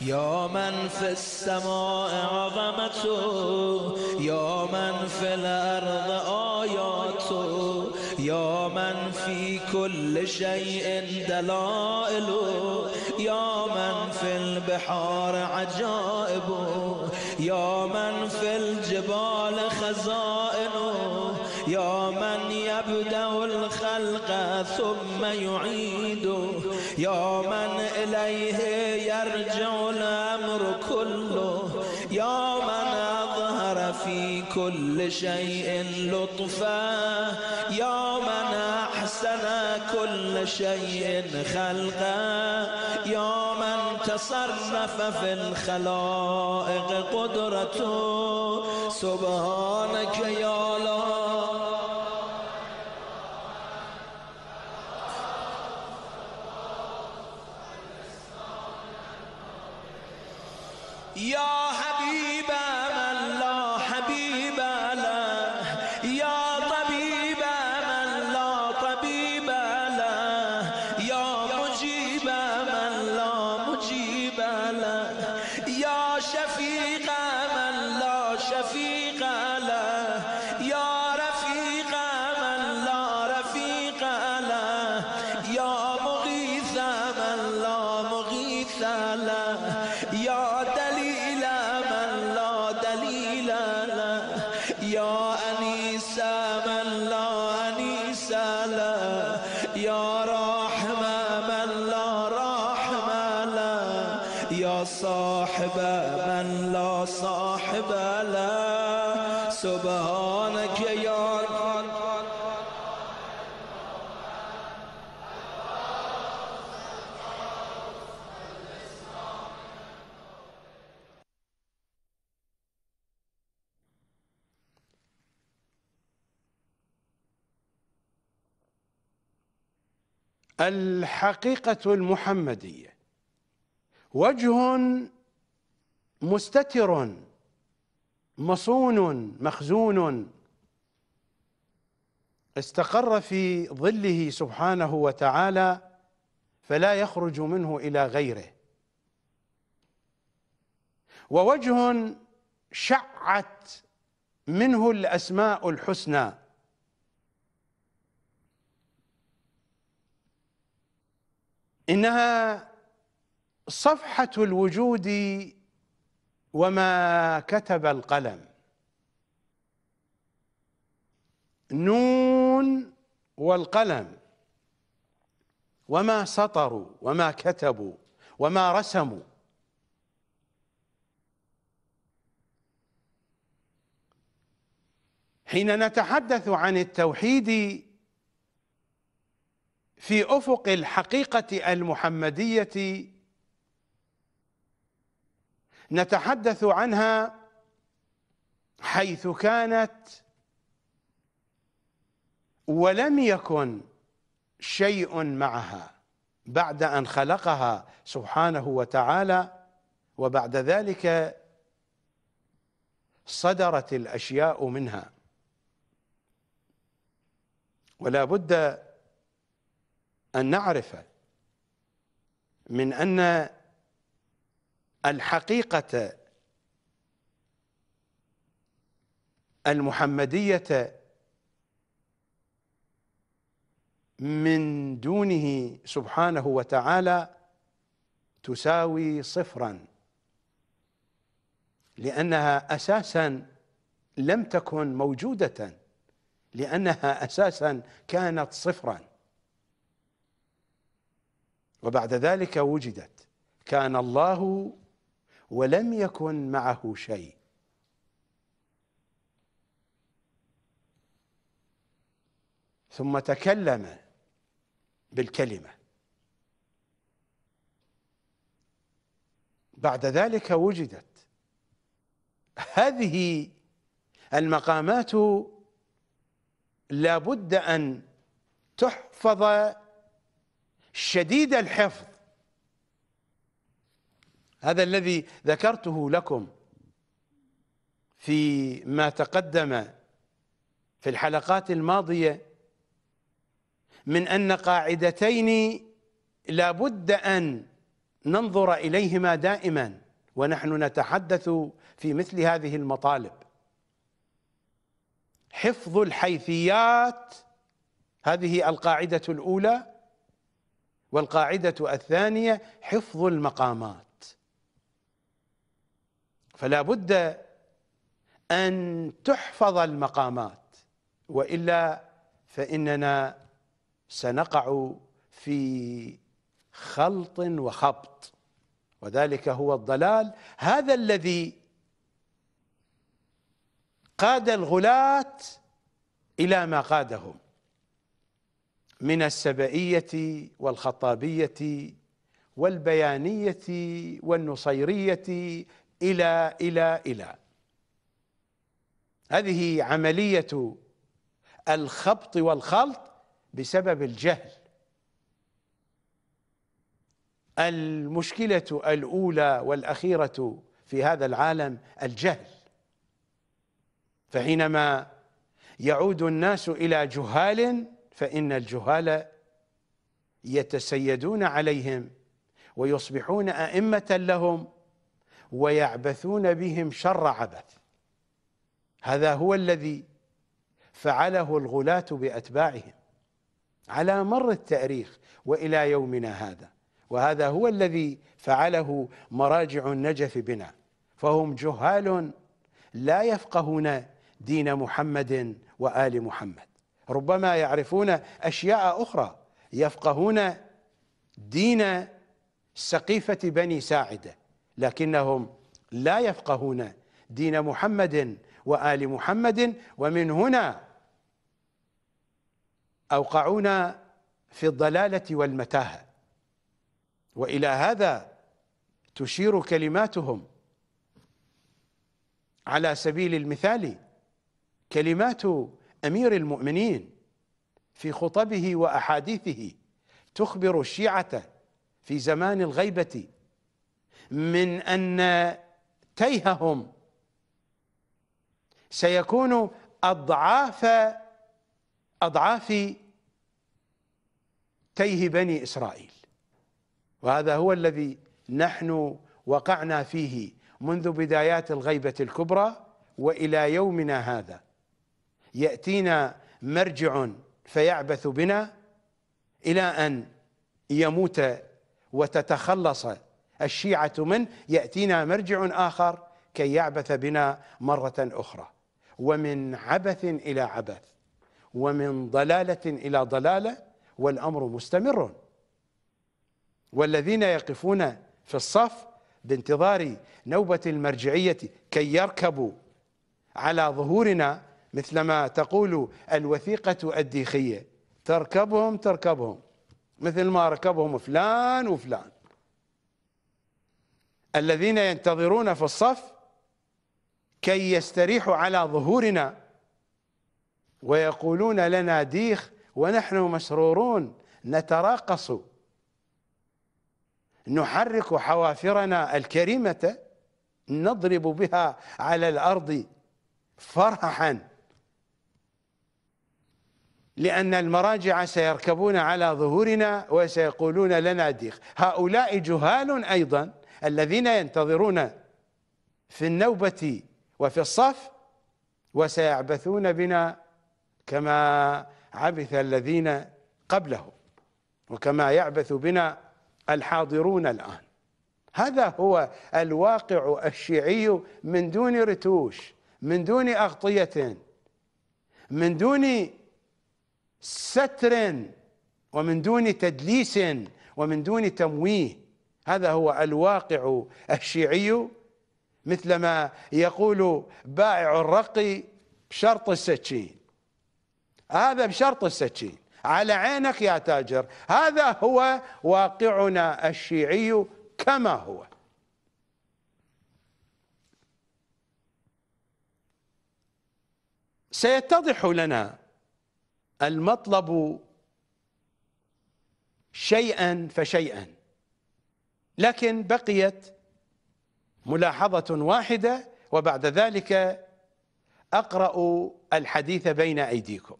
يا من في السماء عظمته يا من في الأرض آياته يا من في كل شيء دلائله يا من في البحار عجائبه يا من في الجبال خزائنه يا من يبدأ الخلق ثم يعيد يا من إليه يرجع الأمر كله يا من أظهر في كل شيء لطفا يا من أحسن كل شيء خلقا يا من تصرف في الخلائق قدرته سبحانك يا الله الحقيقة المحمدية وجه مستتر مصون مخزون استقر في ظله سبحانه وتعالى فلا يخرج منه إلى غيره ووجه شعت منه الأسماء الحسنى إنها صفحة الوجود وما كتب القلم نون والقلم وما سطروا وما كتبوا وما رسموا حين نتحدث عن التوحيد في افق الحقيقه المحمديه نتحدث عنها حيث كانت ولم يكن شيء معها بعد ان خلقها سبحانه وتعالى وبعد ذلك صدرت الاشياء منها ولا بد ان نعرف من ان الحقيقه المحمديه من دونه سبحانه وتعالى تساوي صفرا لانها اساسا لم تكن موجوده لانها اساسا كانت صفرا وبعد ذلك وجدت كان الله ولم يكن معه شيء ثم تكلم بالكلمه بعد ذلك وجدت هذه المقامات لابد ان تحفظ شديد الحفظ هذا الذي ذكرته لكم في ما تقدم في الحلقات الماضية من أن قاعدتين لا بد أن ننظر إليهما دائما ونحن نتحدث في مثل هذه المطالب حفظ الحيثيات هذه القاعدة الأولى والقاعدة الثانية حفظ المقامات فلا بد أن تحفظ المقامات وإلا فإننا سنقع في خلط وخبط وذلك هو الضلال هذا الذي قاد الغلاة إلى ما قادهم من السبئية والخطابية والبيانية والنصيرية إلى إلى إلى هذه عملية الخبط والخلط بسبب الجهل المشكلة الأولى والأخيرة في هذا العالم الجهل فحينما يعود الناس إلى جهال فإن الجهال يتسيدون عليهم ويصبحون أئمة لهم ويعبثون بهم شر عبث هذا هو الذي فعله الغلاة بأتباعهم على مر التاريخ وإلى يومنا هذا وهذا هو الذي فعله مراجع النجف بنا فهم جهال لا يفقهون دين محمد وآل محمد ربما يعرفون أشياء أخرى يفقهون دين سقيفة بني ساعدة لكنهم لا يفقهون دين محمد وآل محمد ومن هنا أوقعونا في الضلالة والمتاهة وإلى هذا تشير كلماتهم على سبيل المثال كلمات امير المؤمنين في خطبه واحاديثه تخبر الشيعه في زمان الغيبه من ان تيههم سيكون اضعاف اضعاف تيه بني اسرائيل وهذا هو الذي نحن وقعنا فيه منذ بدايات الغيبه الكبرى والى يومنا هذا يأتينا مرجع فيعبث بنا إلى أن يموت وتتخلص الشيعة من يأتينا مرجع آخر كي يعبث بنا مرة أخرى ومن عبث إلى عبث ومن ضلالة إلى ضلالة والأمر مستمر والذين يقفون في الصف بانتظار نوبة المرجعية كي يركبوا على ظهورنا مثلما تقول الوثيقة الديخية تركبهم تركبهم مثل ما ركبهم فلان وفلان الذين ينتظرون في الصف كي يستريحوا على ظهورنا ويقولون لنا ديخ ونحن مسرورون نتراقص نحرك حوافرنا الكريمة نضرب بها على الأرض فرحا لأن المراجع سيركبون على ظهورنا وسيقولون لنا ديخ هؤلاء جهال أيضا الذين ينتظرون في النوبة وفي الصف وسيعبثون بنا كما عبث الذين قبلهم وكما يعبث بنا الحاضرون الآن هذا هو الواقع الشيعي من دون رتوش من دون أغطية من دون ستر ومن دون تدليس ومن دون تمويه هذا هو الواقع الشيعي مثلما يقول بائع الرقي بشرط السكين هذا بشرط السكين على عينك يا تاجر هذا هو واقعنا الشيعي كما هو سيتضح لنا المطلب شيئا فشيئا لكن بقيت ملاحظة واحدة وبعد ذلك أقرأ الحديث بين أيديكم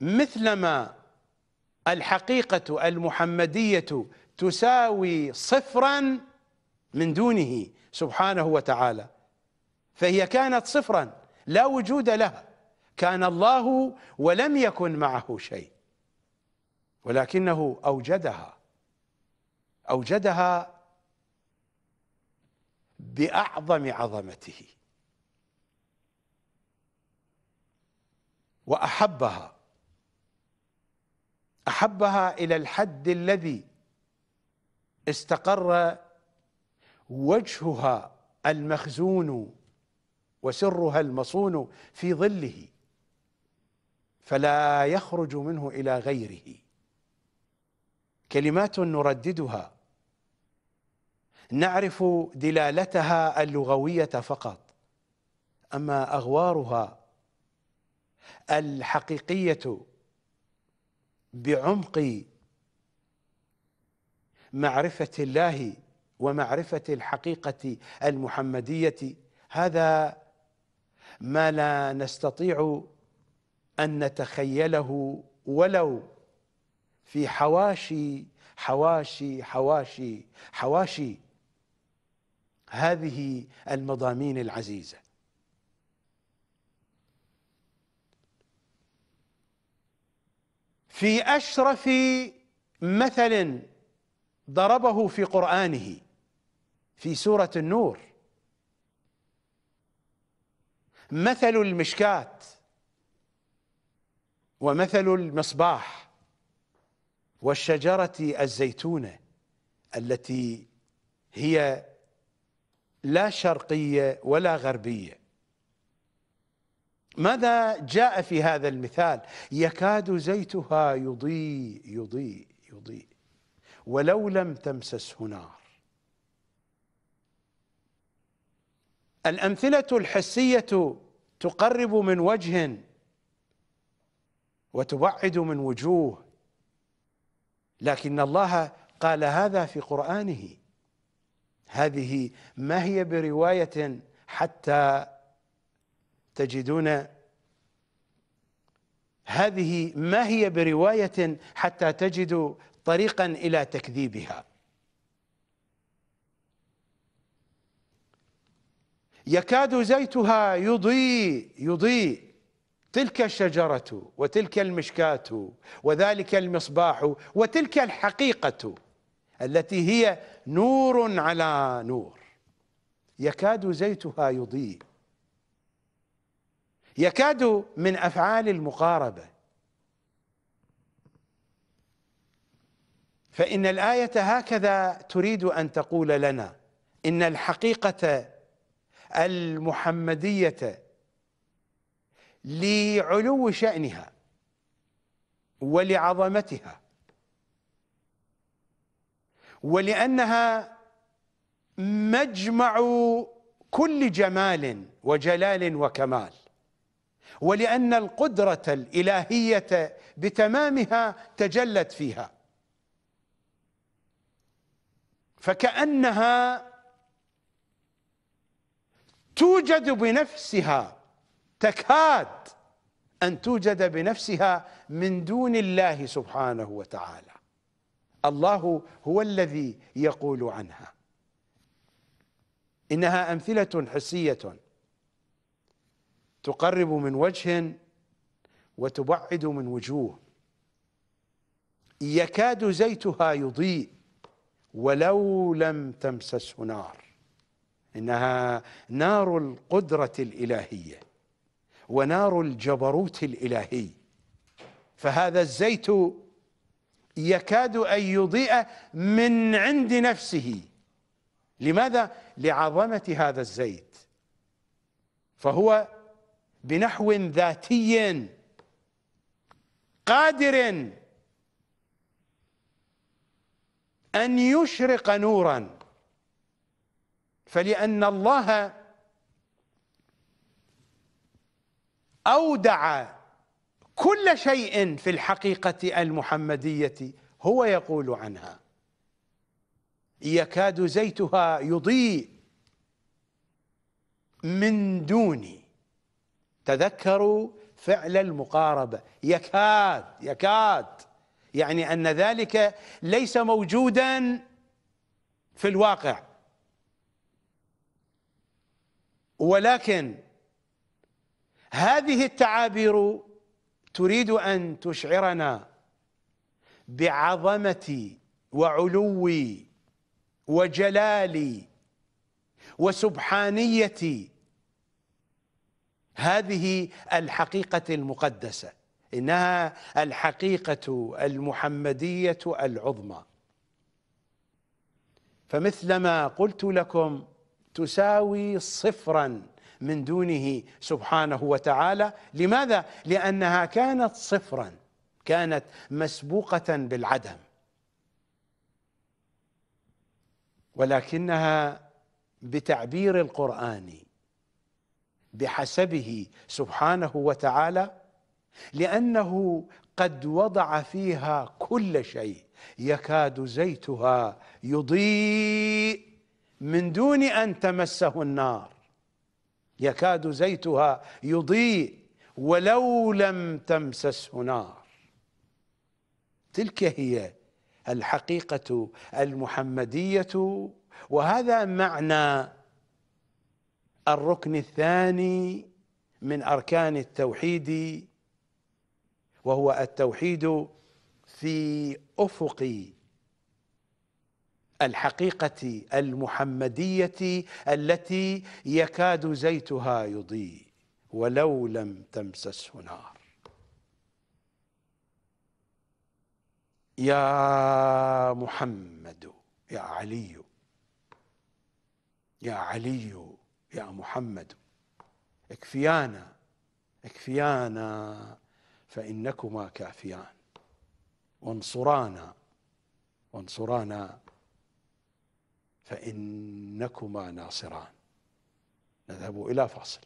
مثلما الحقيقة المحمدية تساوي صفرا من دونه سبحانه وتعالى فهي كانت صفرا لا وجود لها كان الله ولم يكن معه شيء ولكنه أوجدها أوجدها بأعظم عظمته وأحبها أحبها إلى الحد الذي استقر وجهها المخزون وسرها المصون في ظله فلا يخرج منه إلى غيره كلمات نرددها نعرف دلالتها اللغوية فقط أما أغوارها الحقيقية بعمق معرفة الله ومعرفة الحقيقة المحمدية هذا ما لا نستطيع ان نتخيله ولو في حواشي حواشي حواشي حواشي هذه المضامين العزيزه في اشرف مثل ضربه في قرانه في سوره النور مثل المشكاه ومثل المصباح والشجرة الزيتونة التي هي لا شرقية ولا غربية ماذا جاء في هذا المثال يكاد زيتها يضيء يضيء يضيء ولو لم تمسسه نار الأمثلة الحسية تقرب من وجه وتبعد من وجوه لكن الله قال هذا في قرآنه هذه ما هي برواية حتى تجدون هذه ما هي برواية حتى تجدوا طريقا إلى تكذيبها يكاد زيتها يضيء يضيء تلك الشجرة وتلك المشكاة وذلك المصباح وتلك الحقيقة التي هي نور على نور يكاد زيتها يضيء يكاد من أفعال المقاربة فإن الآية هكذا تريد أن تقول لنا إن الحقيقة المحمدية لعلو شأنها ولعظمتها ولأنها مجمع كل جمال وجلال وكمال ولأن القدرة الإلهية بتمامها تجلت فيها فكأنها توجد بنفسها تكاد أن توجد بنفسها من دون الله سبحانه وتعالى الله هو الذي يقول عنها إنها أمثلة حسية تقرب من وجه وتبعد من وجوه يكاد زيتها يضيء ولو لم تمسسه نار إنها نار القدرة الإلهية ونار الجبروت الالهي فهذا الزيت يكاد ان يضيء من عند نفسه لماذا لعظمه هذا الزيت فهو بنحو ذاتي قادر ان يشرق نورا فلان الله اودع كل شيء في الحقيقه المحمديه هو يقول عنها يكاد زيتها يضيء من دوني تذكروا فعل المقاربه يكاد يكاد يعني ان ذلك ليس موجودا في الواقع ولكن هذه التعابير تريد ان تشعرنا بعظمه وعلو وجلال وسبحانيه هذه الحقيقه المقدسه انها الحقيقه المحمديه العظمى فمثلما قلت لكم تساوي صفرا من دونه سبحانه وتعالى لماذا؟ لأنها كانت صفرا كانت مسبوقة بالعدم ولكنها بتعبير القرآن بحسبه سبحانه وتعالى لأنه قد وضع فيها كل شيء يكاد زيتها يضيء من دون أن تمسه النار يكاد زيتها يضيء ولو لم تمسسه نار تلك هي الحقيقة المحمدية وهذا معنى الركن الثاني من أركان التوحيد وهو التوحيد في أفق الحقيقه المحمديه التي يكاد زيتها يضيء ولو لم تمسسه نار يا محمد يا علي يا علي يا محمد اكفيانا اكفيانا فانكما كافيان وانصرانا وانصرانا فإنكما ناصران نذهب إلى فاصل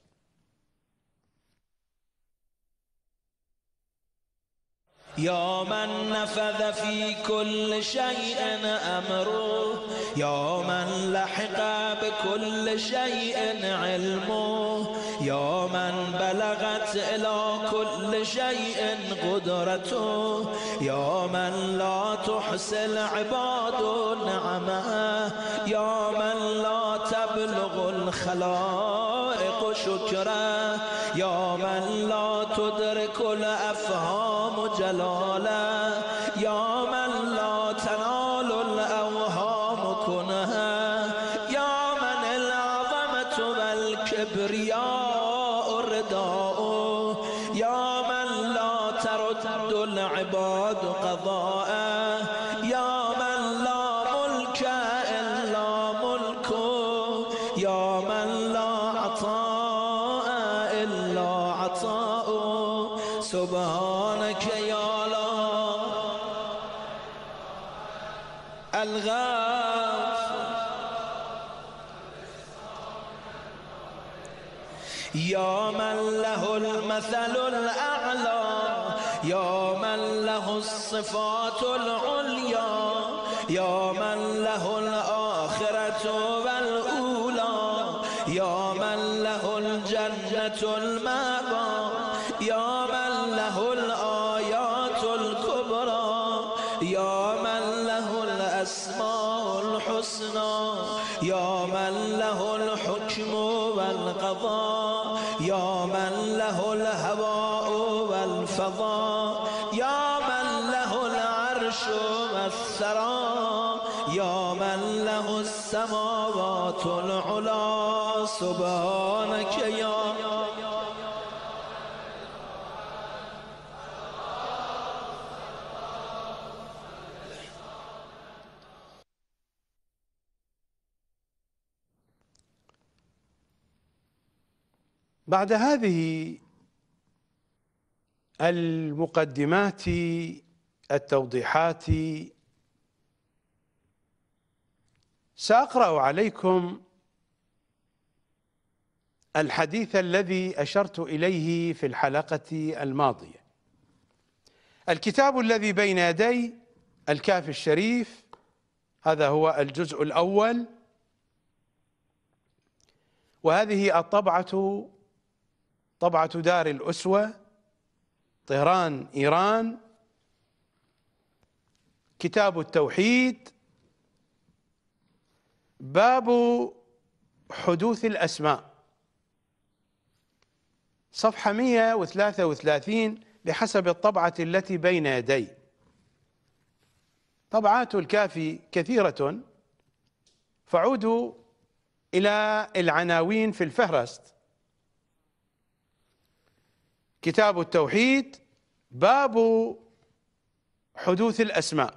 يا من نفذ في كل شيء أمره يا من لحق بكل شيء علمه يا من بلغت إلى كل شيء قدرته يا من لا تحصي العباد نعمه یا من لا تبلغ الخلائق شکره یا من لا تدرک الافهام جلال الصفات العلیا یا من له بعد هذه المقدمات التوضيحات ساقرا عليكم الحديث الذي اشرت اليه في الحلقه الماضيه الكتاب الذي بين يدي الكافي الشريف هذا هو الجزء الاول وهذه الطبعه طبعة دار الأسوة طهران إيران كتاب التوحيد باب حدوث الأسماء صفحة 133 بحسب الطبعة التي بين يدي طبعات الكافي كثيرة فعودوا إلى العناوين في الفهرست كتاب التوحيد باب حدوث الأسماء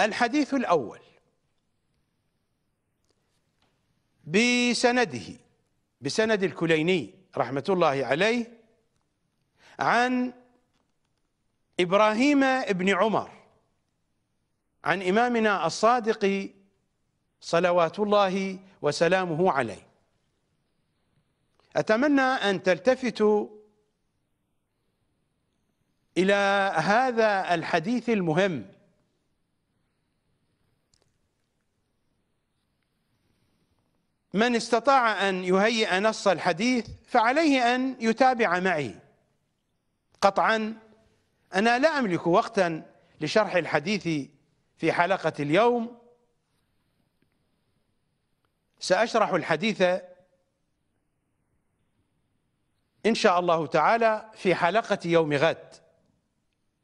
الحديث الأول بسنده بسند الكليني رحمة الله عليه عن إبراهيم بن عمر عن إمامنا الصادق صلوات الله وسلامه عليه أتمنى أن تلتفتوا الى هذا الحديث المهم من استطاع ان يهيئ نص الحديث فعليه ان يتابع معي قطعا انا لا املك وقتا لشرح الحديث في حلقه اليوم ساشرح الحديث ان شاء الله تعالى في حلقه يوم غد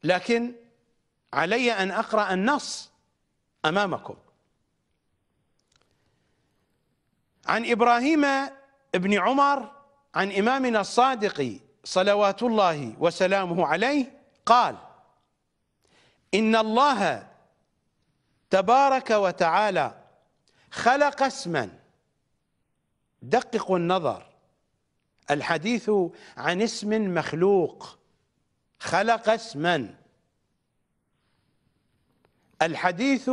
لكن علي ان اقرا النص امامكم عن ابراهيم بن عمر عن امامنا الصادق صلوات الله وسلامه عليه قال ان الله تبارك وتعالى خلق اسما دققوا النظر الحديث عن اسم مخلوق خلق اسما الحديث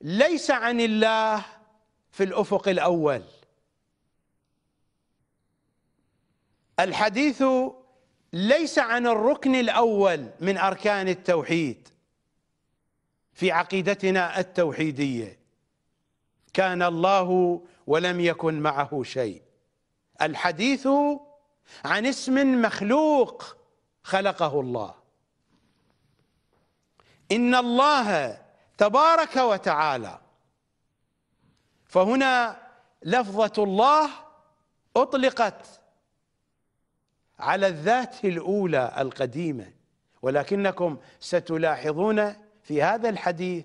ليس عن الله في الافق الاول الحديث ليس عن الركن الاول من اركان التوحيد في عقيدتنا التوحيديه كان الله ولم يكن معه شيء الحديث عن اسم مخلوق خلقه الله ان الله تبارك وتعالى فهنا لفظه الله اطلقت على الذات الاولى القديمه ولكنكم ستلاحظون في هذا الحديث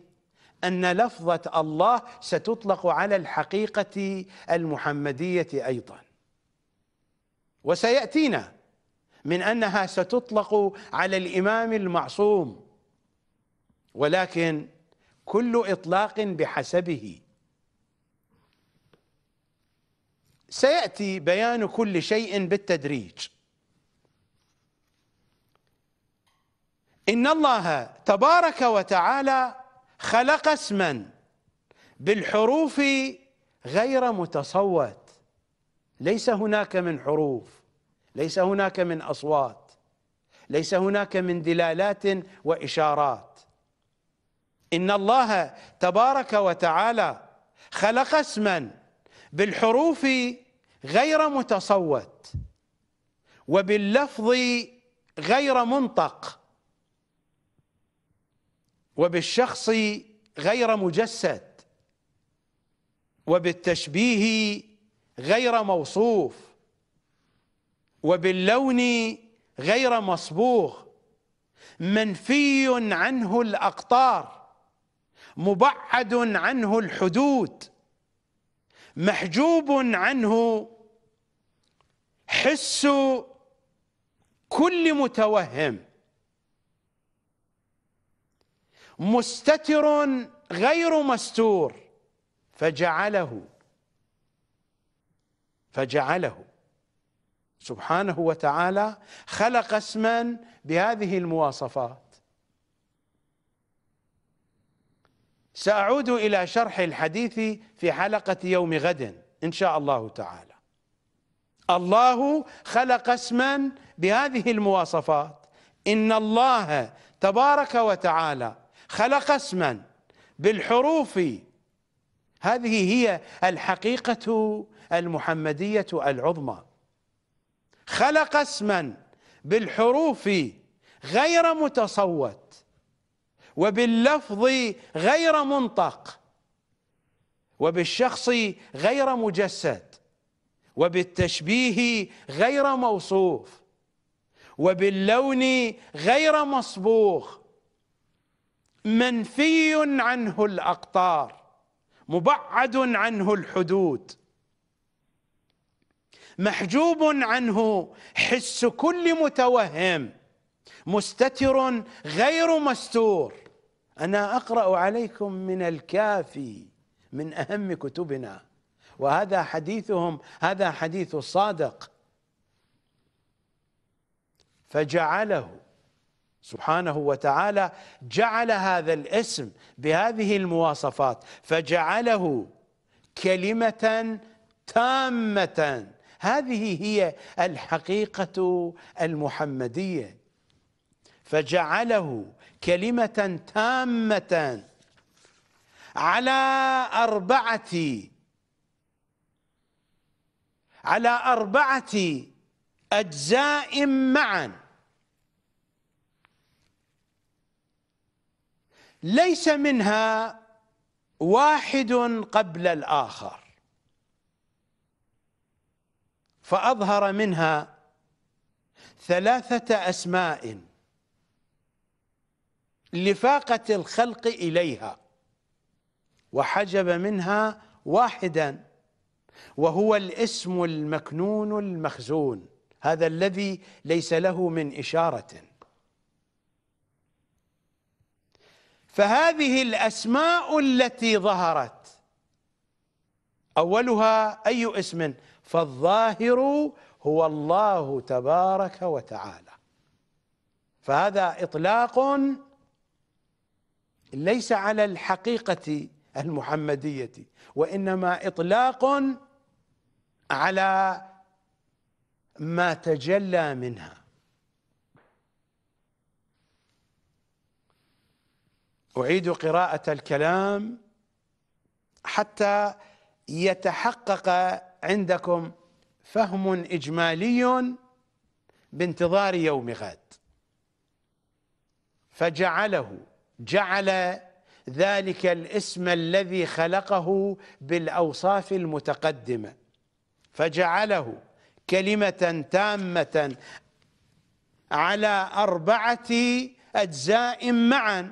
ان لفظه الله ستطلق على الحقيقه المحمديه ايضا وسياتينا من انها ستطلق على الامام المعصوم ولكن كل اطلاق بحسبه سياتي بيان كل شيء بالتدريج ان الله تبارك وتعالى خلق اسما بالحروف غير متصوت ليس هناك من حروف ليس هناك من اصوات ليس هناك من دلالات واشارات ان الله تبارك وتعالى خلق اسما بالحروف غير متصوت وباللفظ غير منطق وبالشخص غير مجسد وبالتشبيه غير موصوف وباللون غير مصبوغ منفي عنه الأقطار مبعد عنه الحدود محجوب عنه حس كل متوهم مستتر غير مستور فجعله فجعله سبحانه وتعالى خلق اسما بهذه المواصفات ساعود الى شرح الحديث في حلقه يوم غد ان شاء الله تعالى الله خلق اسما بهذه المواصفات ان الله تبارك وتعالى خلق اسما بالحروف هذه هي الحقيقه المحمديه العظمى خلق اسما بالحروف غير متصوت وباللفظ غير منطق وبالشخص غير مجسد وبالتشبيه غير موصوف وباللون غير مصبوغ منفي عنه الاقطار مبعد عنه الحدود محجوب عنه حس كل متوهم مستتر غير مستور انا اقرا عليكم من الكافي من اهم كتبنا وهذا حديثهم هذا حديث الصادق فجعله سبحانه وتعالى جعل هذا الاسم بهذه المواصفات فجعله كلمه تامه هذه هي الحقيقة المحمدية فجعله كلمة تامة على أربعة على أربعة أجزاء معا ليس منها واحد قبل الآخر فأظهر منها ثلاثة أسماء لفاقة الخلق إليها وحجب منها واحدا وهو الاسم المكنون المخزون هذا الذي ليس له من إشارة فهذه الأسماء التي ظهرت أولها أي اسم فالظاهر هو الله تبارك وتعالى فهذا اطلاق ليس على الحقيقه المحمديه وانما اطلاق على ما تجلى منها اعيد قراءه الكلام حتى يتحقق عندكم فهم اجمالي بانتظار يوم غد فجعله جعل ذلك الاسم الذي خلقه بالاوصاف المتقدمه فجعله كلمه تامه على اربعه اجزاء معا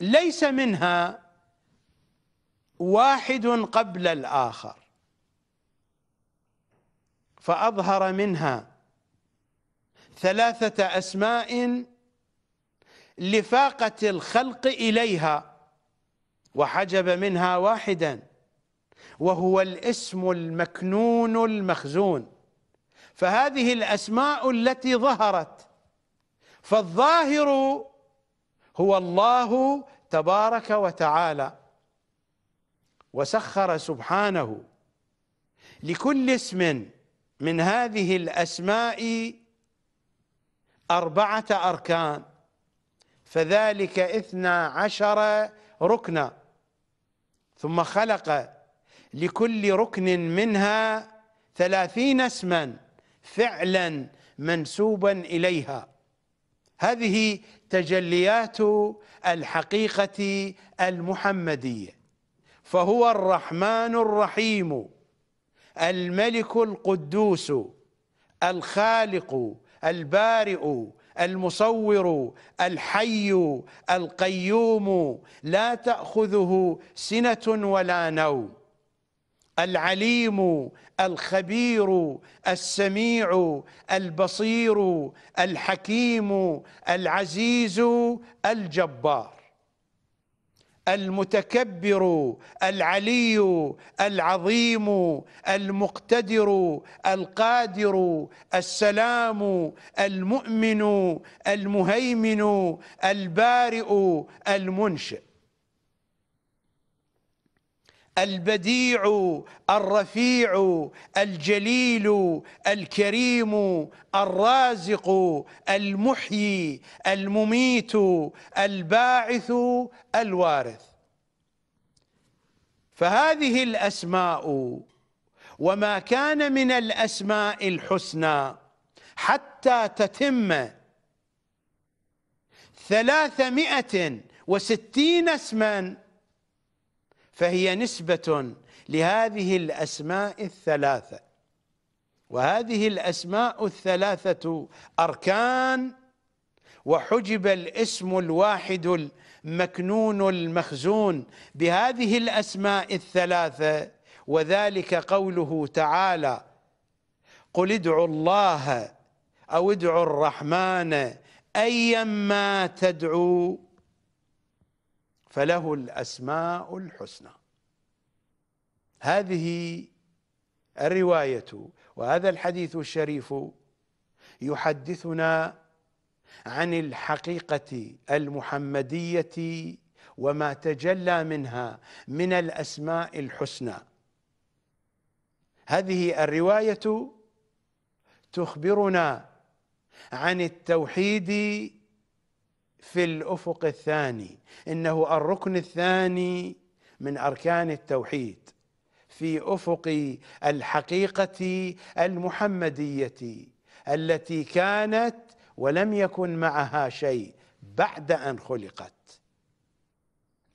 ليس منها واحد قبل الآخر فأظهر منها ثلاثة أسماء لفاقة الخلق إليها وحجب منها واحدا وهو الاسم المكنون المخزون فهذه الأسماء التي ظهرت فالظاهر هو الله تبارك وتعالى وسخر سبحانه لكل اسم من هذه الاسماء اربعه اركان فذلك اثنا عشر ركنا ثم خلق لكل ركن منها ثلاثين اسما فعلا منسوبا اليها هذه تجليات الحقيقه المحمديه فهو الرحمن الرحيم الملك القدوس الخالق البارئ المصور الحي القيوم لا تاخذه سنه ولا نوم العليم الخبير السميع البصير الحكيم العزيز الجبار المتكبر العلي العظيم المقتدر القادر السلام المؤمن المهيمن البارئ المنشئ البديع الرفيع الجليل الكريم الرازق المحيي المميت الباعث الوارث فهذه الاسماء وما كان من الاسماء الحسنى حتى تتم ثلاثمائه وستين اسما فهي نسبة لهذه الأسماء الثلاثة وهذه الأسماء الثلاثة أركان وحجب الاسم الواحد المكنون المخزون بهذه الأسماء الثلاثة وذلك قوله تعالى قل ادعوا الله أو ادعوا الرحمن أيما تدعوا فله الأسماء الحسنى هذه الرواية وهذا الحديث الشريف يحدثنا عن الحقيقة المحمدية وما تجلى منها من الأسماء الحسنى هذه الرواية تخبرنا عن التوحيد في الافق الثاني انه الركن الثاني من اركان التوحيد في افق الحقيقه المحمديه التي كانت ولم يكن معها شيء بعد ان خلقت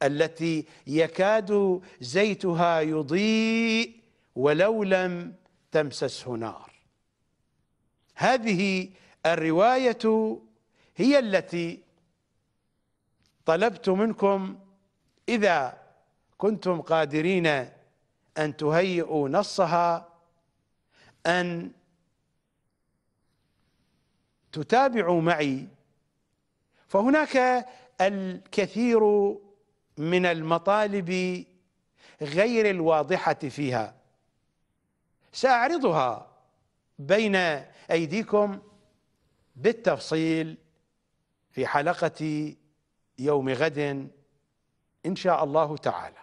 التي يكاد زيتها يضيء ولو لم تمسسه نار هذه الروايه هي التي طلبت منكم إذا كنتم قادرين أن تهيئوا نصها أن تتابعوا معي فهناك الكثير من المطالب غير الواضحة فيها سأعرضها بين أيديكم بالتفصيل في حلقة يوم غد ان شاء الله تعالى